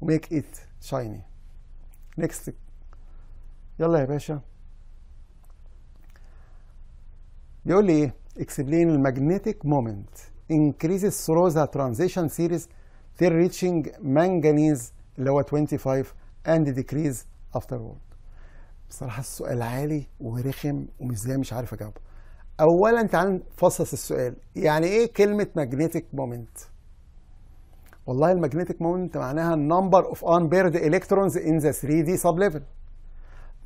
make it shiny next يلا يا باشا بيقول لي ايه explain المagnetic moment increases through the transition series till reaching manganese اللي هو 25 and decrease afterward بصراحة السؤال عالي ورخم ومش زي مش عارف اجاوبه اولا تعال نفصص السؤال يعني ايه كلمة magnetic moment والله الماجنتيك مومنت معناها النمبر اوف انبيرد الكترونز ان ذا 3 دي سب ليفل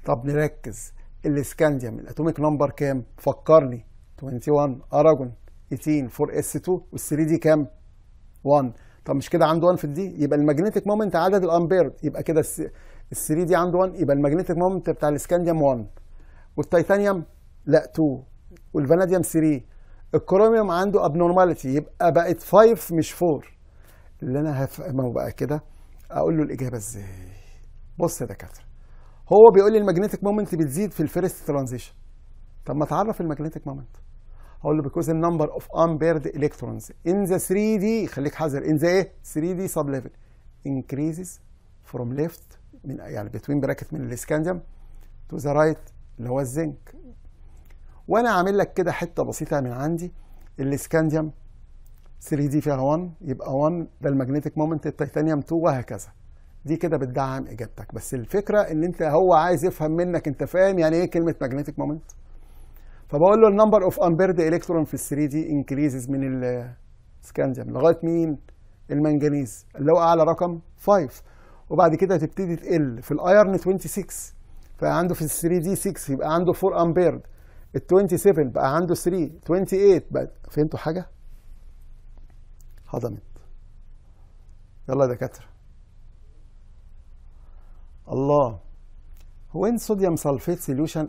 طب نركز الاسكانديوم الاتوميك نمبر كام فكرني 21 اراجون 18 4 اس 2 وال 3 دي كام 1 طب مش كده عنده 1 في الدي يبقى الماجنتيك مومنت عدد الامبيرد يبقى كده ال 3 دي عنده 1 يبقى الماجنتيك مومنت بتاع الاسكانديوم 1 والتيتانيوم لا 2 والفناديوم 3 الكروميوم عنده ابنورماليتي يبقى بقت 5 مش 4 اللي انا هفهمه بقى كده اقول له الاجابه ازاي بص يا دكاتره هو بيقول لي الماجنتيك مومنت بتزيد في الفيرست ترانزيشن طب ما تعرف الماجنتيك مومنت اقول له بيكوز النمبر اوف امبيرد الكترونز ان ذا 3 دي خليك حذر ان ذا ايه 3 دي سب ليفل انكريزز فروم ليفت من يعني بتوين براكت من الاسكانديوم تو ذا رايت اللي هو الزنك وانا عامل لك كده حته بسيطه من عندي الاسكانديوم 3 دي فيها 1 يبقى 1 ده المجنتيك مومنت التيتانيوم 2 وهكذا دي كده بتدعم اجابتك بس الفكره ان انت هو عايز يفهم منك انت فاهم يعني ايه كلمه ماجنتيك مومنت فبقول له النمبر اوف امبيرد الكترون في ال 3 دي انكريزز من السكانديوم لغايه مين المنجنيز اللي هو اعلى رقم 5 وبعد كده تبتدي تقل في الايرن 26 فعنده في ال 3 دي 6 يبقى عنده 4 امبيرد ال 27 بقى عنده 3 28 بقى فهمتوا حاجه هضمت يلا يا دكاتره الله وين صوديوم سلفيت سوليوشن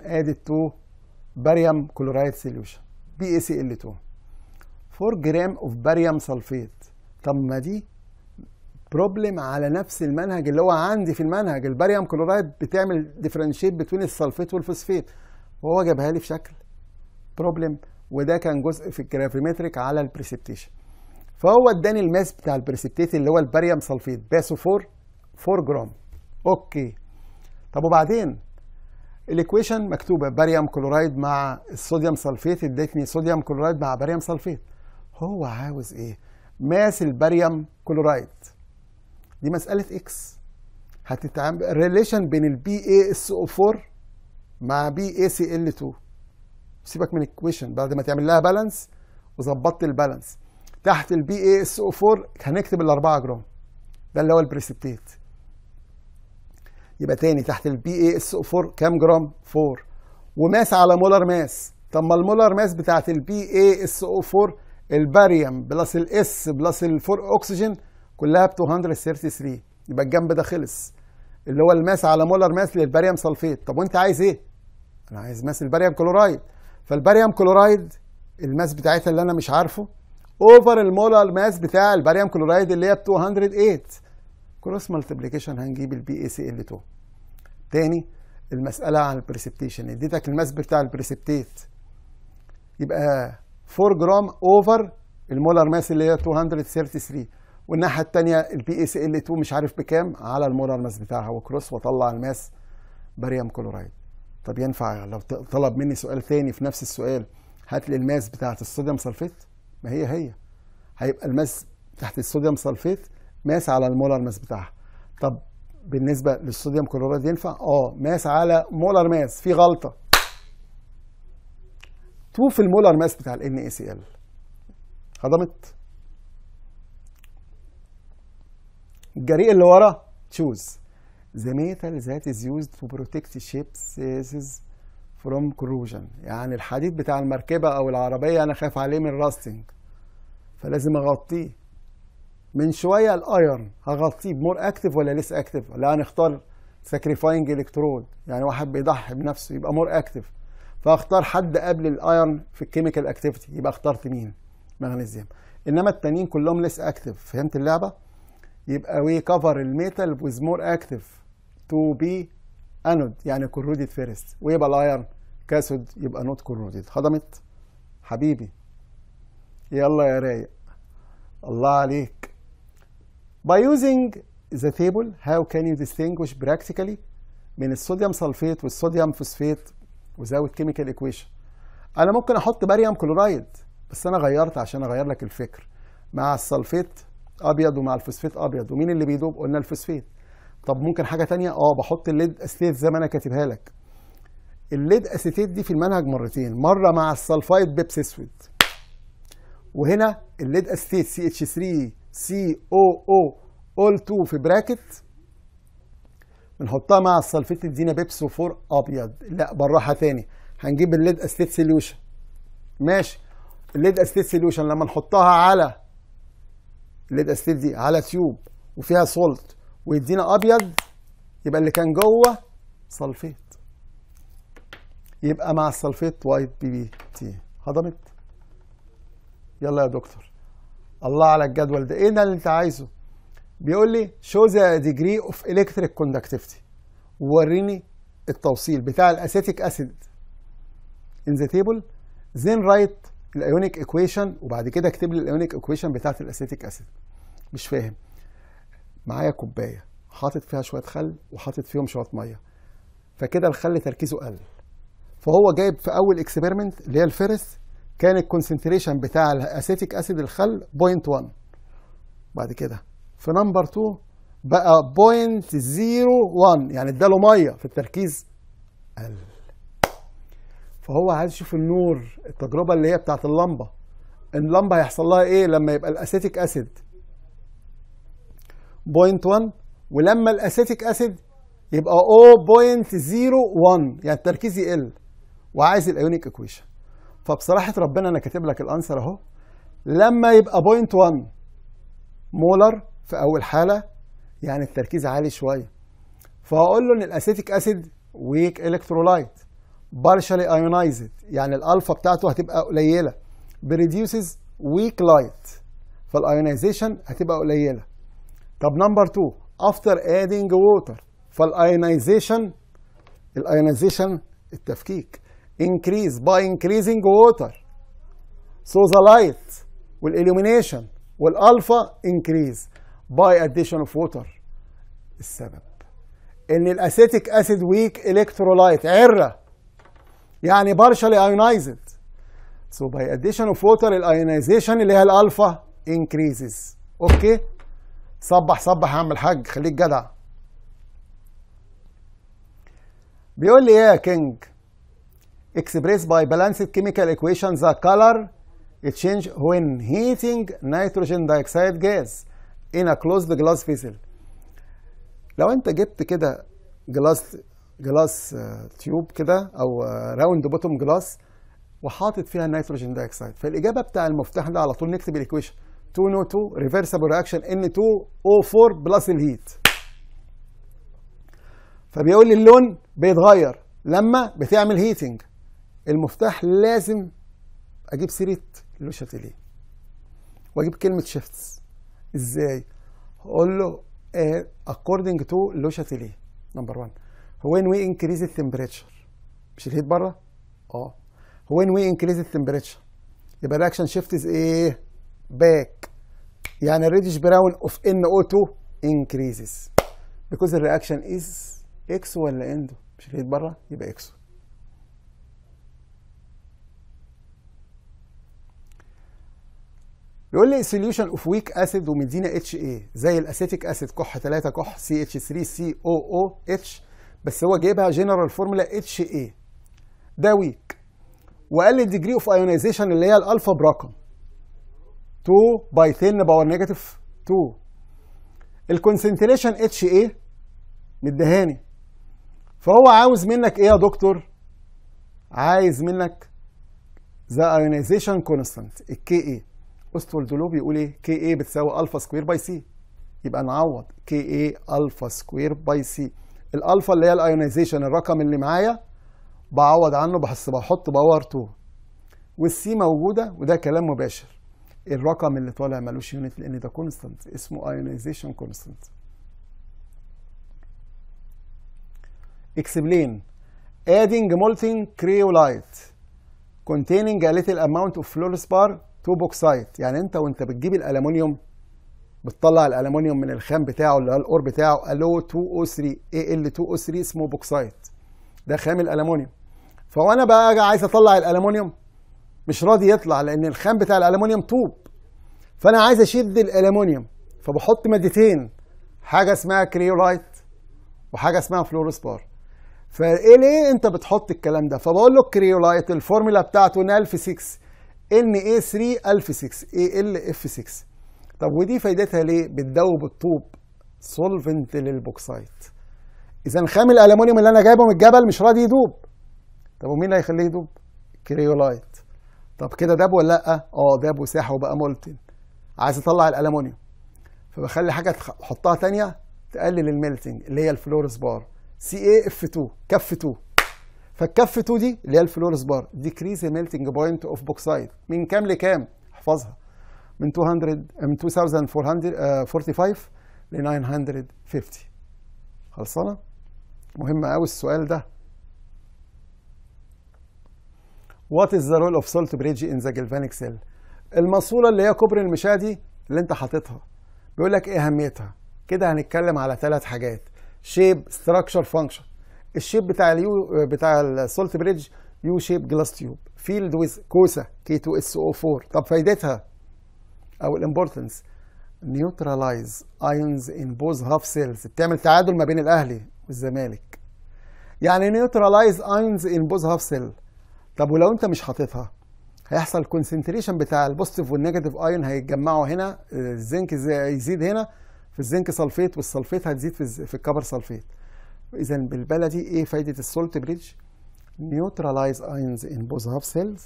كلورايد سوليوشن بي اي سي ال 2 4 جرام اوف باريوم سلفيت طب ما دي بروبلم على نفس المنهج اللي هو عندي في المنهج الباريوم كلورايد بتعمل ديفرنشيت بين السلفيت والفوسفيت وهو جابها لي في شكل بروبلم وده كان جزء في الجرافيمتريك على البريسبتيشن فهو اداني الماس بتاع البريسبتيت اللي هو الباريوم سلفيت باسو 4 4 جرام اوكي طب وبعدين الايكويشن مكتوبه باريوم كلورايد مع الصوديوم سلفيت ادتني صوديوم كلورايد مع باريوم سلفيت هو عاوز ايه ماس الباريوم كلورايد دي مساله اكس هتتعامل الريليشن بين البي اي اس او 4 مع بي اي سي ال 2 سيبك من الايكويشن بعد ما تعمل لها بالانس وظبطت البالانس تحت البي اي اس او 4 هنكتب ال 4 جرام ده اللي هو البريسبتيت يبقى تاني تحت البي اي اس او 4 كام جرام 4 وماس على مولر ماس طب ما المولر ماس بتاعت البي اي اس او 4 الباريوم بلس الاس بلس الفور اكسجين كلها ب 233 يبقى الجنب ده خلص اللي هو الماس على مولر ماس للباريوم سلفيت طب وانت عايز ايه انا عايز ماس الباريوم كلورايد فالباريوم كلورايد الماس بتاعتها اللي انا مش عارفه اوفر المولر ماس بتاع الباريوم كلورايد اللي هي 208 كروس مالتيبليكيشن هنجيب البي اي سي ال 2 تاني المساله عن البريسبتيشن اديتك الماس بتاع البريسبتيت يبقى 4 جرام اوفر المولر ماس اللي هي 233 والناحيه الثانيه البي اي سي ال 2 مش عارف بكام على المولر ماس بتاعها وكروس واطلع الماس باريوم كلورايد طب ينفع لو طلب مني سؤال ثاني في نفس السؤال هات لي الماس بتاعت الصوديوم سلفيت ما هي هي هيبقى الماس تحت الصوديوم سلفيت ماس على المولر ماس بتاعها طب بالنسبه للصوديوم كلوريد ينفع اه ماس على مولر ماس في غلطه شوف المولر ماس بتاع ال NaCl هضمت الجريء اللي ورا تشوز The metal that is used to protect ships فروم كروجن يعني الحديد بتاع المركبة أو العربية أنا خايف عليه من راستنج فلازم أغطيه من شوية الأيرن هغطيه بمور أكتف ولا ليس أكتف لا هنختار ساكريفاينج الكترود يعني واحد بيضحي بنفسه يبقى مور أكتف فاختار حد قبل الايرن في الكيميكال اكتيفيتي يبقى اخترت مين مغنيزيوم انما التانيين كلهم ليس اكتف فهمت اللعبه يبقى وي كفر الميتال ويز مور اكتف تو بي انود يعني كورودد فيرست ويبقى الايرن كاسود يبقى نوت كورودد هضمت حبيبي يلا يا رايق الله عليك by using the table how can you distinguish practically من الصوديوم سلفيت والصوديوم فوسفيت without كيميكال ايكويشن انا ممكن احط باريوم كلورايد بس انا غيرت عشان اغير لك الفكر مع السلفيت ابيض ومع الفوسفيت ابيض ومين اللي بيدوب قلنا الفوسفيت طب ممكن حاجه تانية اه بحط الليد اسيتيت زي ما انا كاتبها لك الليد اسيتيت دي في المنهج مرتين مره مع السلفايد بيبس اسود وهنا الليد اسيتيت سي اتش 3 سي او او اول 2 في براكت بنحطها مع السلفيت ادينا بيبس 4 ابيض لا بالراحه تاني هنجيب الليد اسيتيت سوليوشن ماشي الليد اسيتيت سوليوشن لما نحطها على الليد اسيتيت دي على تيوب وفيها سولت ويدينا ابيض يبقى اللي كان جوه صلفيت يبقى مع الصلفيت وايت بي بي تي هضمت يلا يا دكتور الله على الجدول ده ايه ده اللي انت عايزه بيقول لي شو ذا ديجري اوف الكتريك كوندكتيفيتي وريني التوصيل بتاع الاسيتيك اسيد ان ذا تيبل زين رايت الايونيك ايكويشن وبعد كده اكتب لي الايونيك ايكويشن بتاعت الاسيتيك اسيد مش فاهم معايا كوبايه حاطط فيها شويه خل وحاطط فيهم شويه ميه فكده الخل تركيزه قل فهو جايب في اول اكسبيرمنت اللي هي الفيرس كان الكونسنتريشن بتاع الاسيتيك اسيد الخل 0.1 بعد كده في نمبر 2 بقى 0.01 يعني اداله ميه في التركيز قل فهو عايز يشوف النور التجربه اللي هي بتاعت اللمبه اللمبه هيحصل لها ايه لما يبقى الاسيتيك اسيد 0.1 ولما الاسيتيك اسيد يبقى 0.01 يعني التركيز يقل وعايز الايونيك اكويشن فبصراحه ربنا انا كاتب لك الانسر اهو لما يبقى 0.1 مولر في اول حاله يعني التركيز عالي شويه فهقول له ان الاسيتيك اسيد ويك الكترولايت بارشالي ايونايزد يعني الالفا بتاعته هتبقى قليله بريديوسز ويك لايت فالايونايزيشن هتبقى قليله طب نمبر 2 after adding water فالايونايزيشن الايونايزيشن التفكيك increase by increasing water so the light والillumination والالفا increase by addition of water السبب ان الاسيتيك اسيد ويك الكترولايت عره يعني partially ionized so by addition of water الايونايزيشن اللي هي الالفا increases اوكي okay. صبح صبح يا عم الحاج خليك جدع بيقول لي ايه يا كينج اكسبريس باي بالانس كيميكال ايكويشن ذا كلر تشينج وين هيتنج نيتروجين دايكسيد جاز ان ا كلوزد جلاس فيزل لو انت جبت كده جلاس جلاس تيوب كده او راوند بوتوم جلاس وحاطط فيها النيتروجين دايكسايد فالاجابه بتاع المفتاح ده على طول نكتب الايكويشن 2 نو 2 ريفرسبل رياكشن ان 2 او 4 بلس الهيت فبيقول لي اللون بيتغير لما بتعمل هيتنج المفتاح لازم اجيب سيره لو واجيب كلمه شيفتس ازاي اقول له اكوردنج تو لو نمبر 1 وين وي انكريز التمبريتشر مش الهيت بره اه وين وي انكريز التمبريتشر يبقى الرياكشن شيفت ايه باك يعني الريدش براون اوف ان اوتو انكريزز بيكوز الرياكشن از اكسو ولا اندو مش لقيت بره يبقى اكسو بيقول لي سوليوشن اوف ويك اسيد ومدينا اتش اي زي الاسيتيك اسيد كح 3 كح سي اتش 3 سي او او اتش بس هو جايبها جنرال فورمولا اتش اي ده ويك وقال لي الديجري اوف ايونيزيشن اللي هي الالفا برقم 2 باي 10 باور نيجاتيف 2 الكونسنتريشن اتش ايه مدهاني فهو عاوز منك ايه يا دكتور عايز منك ذا ايونيزيشن كونستانت الكي اي استول دولو بيقول ايه كي اي بتساوي الفا سكوير باي سي يبقى نعوض كي اي الفا سكوير باي سي الالفا اللي هي الايونيزيشن الرقم اللي معايا بعوض عنه بحس بحط باور 2 والسي موجوده وده كلام مباشر الرقم اللي طالع ملوش يونت لان ده كونستانت اسمه ايونيزيشن كونستانت اكسبلين ادينج مولتين كريولايت كونتيننج ليتل little اوف of بار تو بوكسايت يعني انت وانت بتجيب الالومنيوم بتطلع الالومنيوم من الخام بتاعه اللي هو الاور بتاعه الو 2 او 3 اي ال 2 او 3 اسمه بوكسايت ده خام الالومنيوم فوانا بقى عايز اطلع الالومنيوم مش راضي يطلع لان الخام بتاع الالومنيوم طوب فانا عايز اشد الالومنيوم فبحط مادتين حاجه اسمها كريولايت وحاجه اسمها فلورسبار فايه ليه انت بتحط الكلام ده فبقول له كريولايت الفورمولا بتاعته ان الف 6 ان اي 3 الف 6 اي ال اف 6 طب ودي فايدتها ليه بتذوب الطوب سولفنت للبوكسايت اذا خام الالومنيوم اللي انا جايبه من الجبل مش راضي يدوب طب ومين اللي هيخليه يدوب كريولايت طب كده داب ولا لا؟ اه داب وساحه وبقى مولتن عايز اطلع الالومنيوم فبخلي حاجه احطها ثانيه تقلل الميلتنج اللي هي الفلورس بار سي اي اف 2 كف 2 فالكف 2 دي اللي هي الفلورس بار ديكريز الميلتنج بوينت اوف بوكسايد من كام لكام؟ احفظها من 200 من 2445 آه، ل 950 خلصانه؟ مهم قوي السؤال ده What is the role of salt bridge in the galvanic cell؟ المصولة اللي هي كوبري المشاة دي اللي انت حاططها بيقول لك ايه اهميتها؟ كده هنتكلم على ثلاث حاجات شيب ستراكشر فانكشن الشيب بتاع اليو بتاع السولت بريدج يو شيب جلاس تيوب فيلد ويز كوسا كي 2 اس او 4 طب فايدتها او الامبورتنس نيوتراليز ايونز ان بوز هاف سيلز بتعمل تعادل ما بين الاهلي والزمالك يعني نيوتراليز ايونز ان بوز هاف سيل طب ولو انت مش حاططها هيحصل كونسنتريشن بتاع البوستيف والنيجاتيف ايون هيتجمعوا هنا الزنك آه، يزيد هنا في الزنك سلفيت والسلفيت هتزيد في في الكبر سلفيت اذا بالبلدي ايه فايده السولت بريدج نيوتراليز ايونز ان بوز هاف سيلز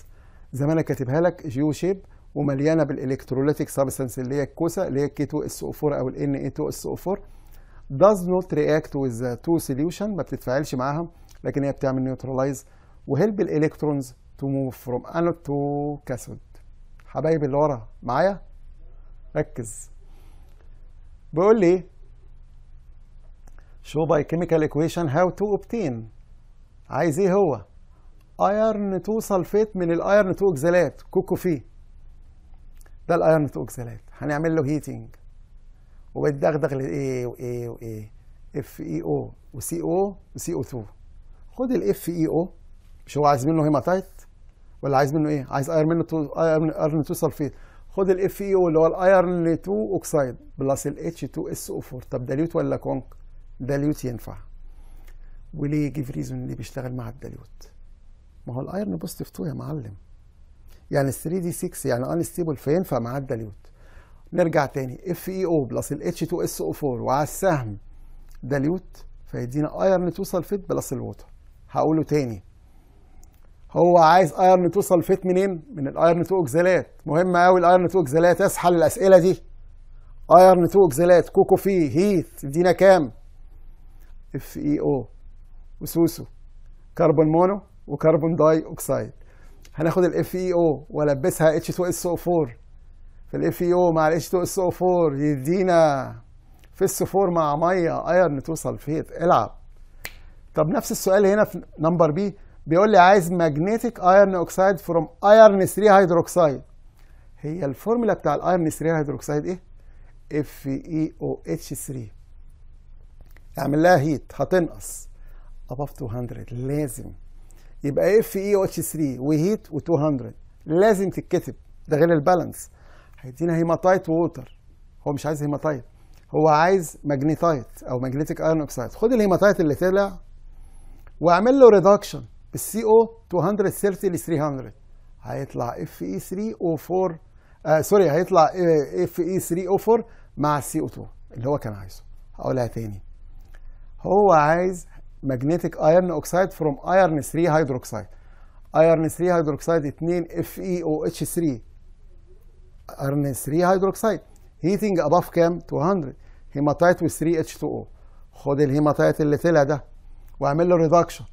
زي ما انا كاتبها لك جيو شيب ومليانه بالالكتروليتيك سابستنس اللي هي الكوسه اللي هي كي 2 اس او 4 او الان اي 2 اس او 4 does not react with the آه، two solution ما بتتفاعلش معاها لكن هي بتعمل نيوتراليز وهيلب الالكترونز تو موف فروم انود تو كاثود حبايبي اللي ورا معايا ركز بيقول لي شو باي كيميكال ايكويشن هاو تو اوبتين عايز ايه هو ايرن تو سلفيت من الايرن تو اوكسالات كوكو فيه ده الايرن تو اوكسالات هنعمل له هيتنج وبتدغدغ لايه وايه وايه اف اي او وسي او وسي او 2 خد الاف اي او e مش هو عايز منه هيماتايت ولا عايز منه ايه عايز ايرن منه تو ايرن ايرن 2 سلفيت خد الاف اي او e اللي هو الايرن 2 اوكسايد بلس الاتش 2 اس او 4 طب داليوت ولا كونك داليوت ينفع وليه جيف ريزون ليه بيشتغل مع الداليوت ما هو الايرن بوزيتيف 2 يا معلم يعني ال 3 دي 6 يعني انستيبل فينفع مع الداليوت نرجع تاني اف اي او بلس الاتش 2 اس او 4 وعلى السهم داليوت فيدينا ايرن 2 سلفيت بلس الوتر هقوله تاني هو عايز ايرن 2 سلفيت منين؟ من الايرن 2 اوكزالات مهم قوي الايرن 2 اوكزالات اسحل الاسئله دي ايرن 2 اوكزالات كوكو في هيت ادينا كام؟ اف اي او وسوسو كربون مونو وكربون داي اوكسيد هناخد الاف اي او والبسها اتش 2 اس او 4 فالاف اي او مع الاتش 2 اس او 4 يدينا فيس 4 مع ميه ايرن 2 سلفيت العب طب نفس السؤال هنا في نمبر بي بيقول لي عايز ماجنتيك ايرن اوكسايد فروم ايرن 3 هيدروكسايد هي الفورمولا بتاع الايرن 3 هيدروكسايد ايه اف اي او اتش 3 اعمل لها هيت هتنقص above 200 لازم يبقى اف اي او اتش 3 وهيت و200 لازم تتكتب ده غير البالانس هيدينا هيماتايت ووتر هو مش عايز هيماتايت هو عايز ماجنيتايت او ماجنتيك ايرن اوكسايد خد الهيماتايت اللي طلع واعمل له ريدكشن السي او 230 ل 300 هيطلع اف اي 3 او 4 آه سوري هيطلع اف اي 3 او 4 مع السي او 2 اللي هو كان عايزه هقولها تاني هو عايز ماجنتيك ايرن اوكسايد فروم ايرن 3 هيدروكسايد ايرن 3 هيدروكسايد 2 اف اي او اتش 3 ايرن 3 هيدروكسايد هيتنج اباف كام 200 هيماتايت و 3 اتش 2 او خد الهيماتايت اللي طلع ده واعمل له ريدكشن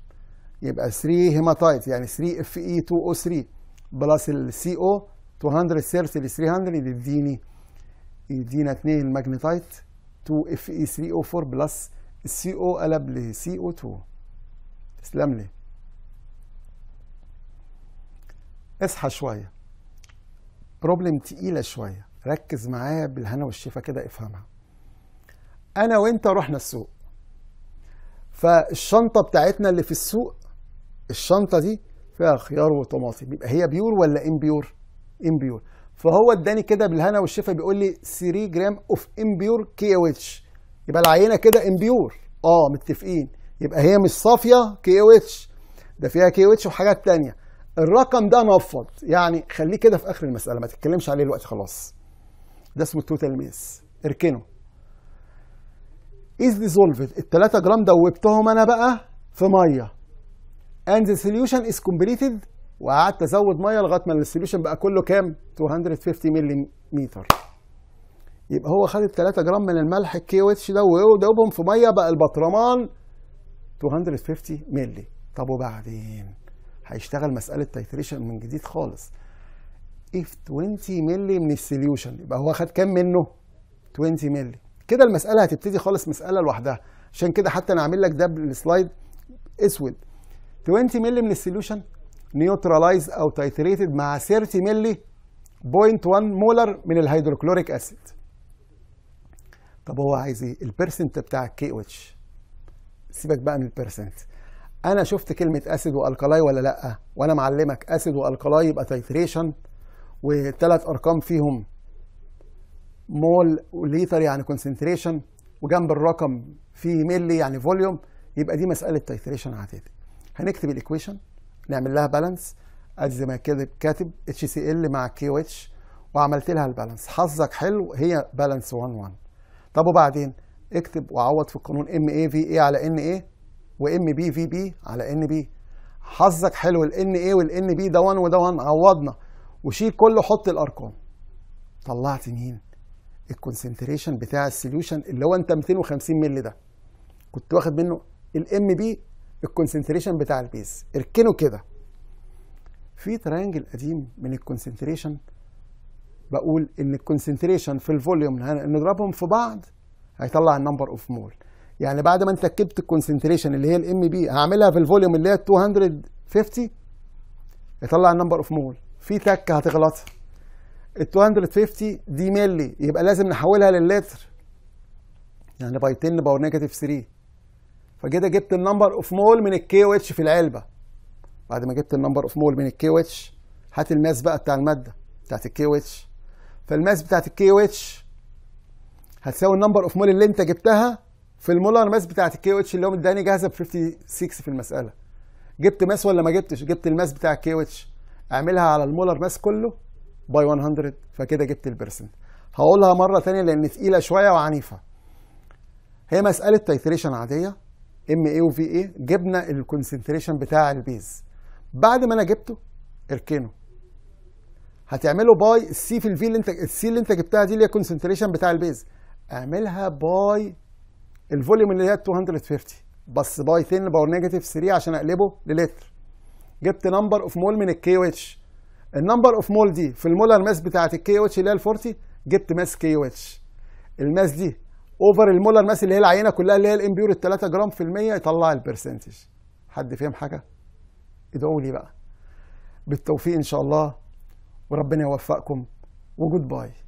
يبقى 3 هيماتايت يعني 3 اف اي 2 او 3 بلس السي او 200 سيرس ل 300 يديني يدينا 2 ماجنتايت 2 اف اي 3 او 4 بلس السي او قلب لسي او 2 تسلم لي اصحى شويه بروبلم تقيله شويه ركز معايا بالهنا والشفا كده افهمها انا وانت رحنا السوق فالشنطه بتاعتنا اللي في السوق الشنطه دي فيها خيار وطماطم يبقى هي بيور ولا امبيور امبيور فهو اداني كده بالهنا والشفا بيقول لي 3 جرام اوف امبيور كي اتش يبقى العينه كده امبيور اه متفقين يبقى هي مش صافيه كي اتش ده فيها كي اتش وحاجات ثانيه الرقم ده نفض يعني خليه كده في اخر المساله ما تتكلمش عليه دلوقتي خلاص ده اسمه التوتال ميس اركنه ايز ديزولفد ال 3 جرام دوبتهم انا بقى في ميه and the solution is completed وقعدت ازود ميه لغايه ما السوليوشن بقى كله كام 250 ملم يبقى هو خد ال 3 جرام من الملح الكي او اتش ده ودوبهم في ميه بقى البطرمان 250 مللي طب وبعدين هيشتغل مساله تيتريشن من جديد خالص اف 20 مللي من السوليوشن يبقى هو خد كام منه 20 مللي كده المساله هتبتدي خالص مساله لوحدها عشان كده حتى انا عامل لك ده بالسلايد اسود 20 مللي من السوليوشن نيوتراليز او تايتريتد مع 30 مللي 0.1 مولر من الهيدروكلوريك اسيد طب هو عايز ايه البرسنت بتاع الكي او اتش سيبك بقى من البرسنت انا شفت كلمه اسيد والكلاي ولا لا وانا معلمك اسيد والكلاي يبقى تايتريشن وثلاث ارقام فيهم مول وليتر يعني كونسنتريشن وجنب الرقم في ملي يعني فوليوم يبقى دي مساله تايتريشن عاديه هنكتب الايكويشن نعمل لها بالانس ادي زي ما كاتب كاتب اتش سي ال مع كيو اتش وعملت لها البالانس حظك حلو هي بالانس 1 1 طب وبعدين اكتب وعوض في القانون ام اي في اي على ان اي وام بي في بي على ان بي حظك حلو الان اي والان بي ده 1 وده 1 عوضنا وشيل كله حط الارقام طلعت مين الكونسنتريشن بتاع السوليوشن اللي هو انت 250 مللي ده كنت واخد منه الام بي الكونسنتريشن بتاع البيز اركنه كده في ترينجل قديم من الكونسنتريشن بقول ان الكونسنتريشن في الفوليوم نضربهم في بعض هيطلع النمبر اوف مول يعني بعد ما انت ركبت الكونسنتريشن اللي هي الام بي هعملها في الفوليوم اللي هي 250 يطلع النمبر اوف مول في تكه هتغلطها ال 250 دي ملي يبقى لازم نحولها للتر يعني باي 10 باور نيجاتيف 3 فكده جبت النمبر اوف مول من الكي او اتش في العلبه بعد ما جبت النمبر اوف مول من الكي او اتش هات الماس بقى بتاع الماده بتاعت الكي او اتش فالماس بتاعت الكي او اتش هتساوي النمبر اوف مول اللي انت جبتها في المولر ماس بتاعت الكي او اتش اللي هو مداني جاهزه ب 56 في المساله جبت ماس ولا ما جبتش جبت الماس بتاع الكي او اتش اعملها على المولر ماس كله باي 100 فكده جبت البرسنت هقولها مره ثانيه لان ثقيله شويه وعنيفه هي مساله تيتريشن عاديه ام اي وفي اي جبنا الكونسنتريشن بتاع البيز بعد ما انا جبته اركنه هتعمله باي السي في الفي اللي انت السي اللي انت جبتها دي اللي هي الكونسنتريشن بتاع البيز اعملها باي الفوليوم اللي هي 230 بس باي 10 باور نيجاتيف 3 عشان اقلبه للتر جبت نمبر اوف مول من الكي او اتش النمبر اوف مول دي في المولر ماس بتاعت الكي او اتش اللي هي ال 40 جبت ماس كي او اتش الماس دي اوفر المولر ماس اللي هي العينه كلها اللي هي الامبيور ال 3 جرام في المية يطلع البرسنتج حد فاهم حاجه ادعوا لي بقى بالتوفيق ان شاء الله وربنا يوفقكم وجود باي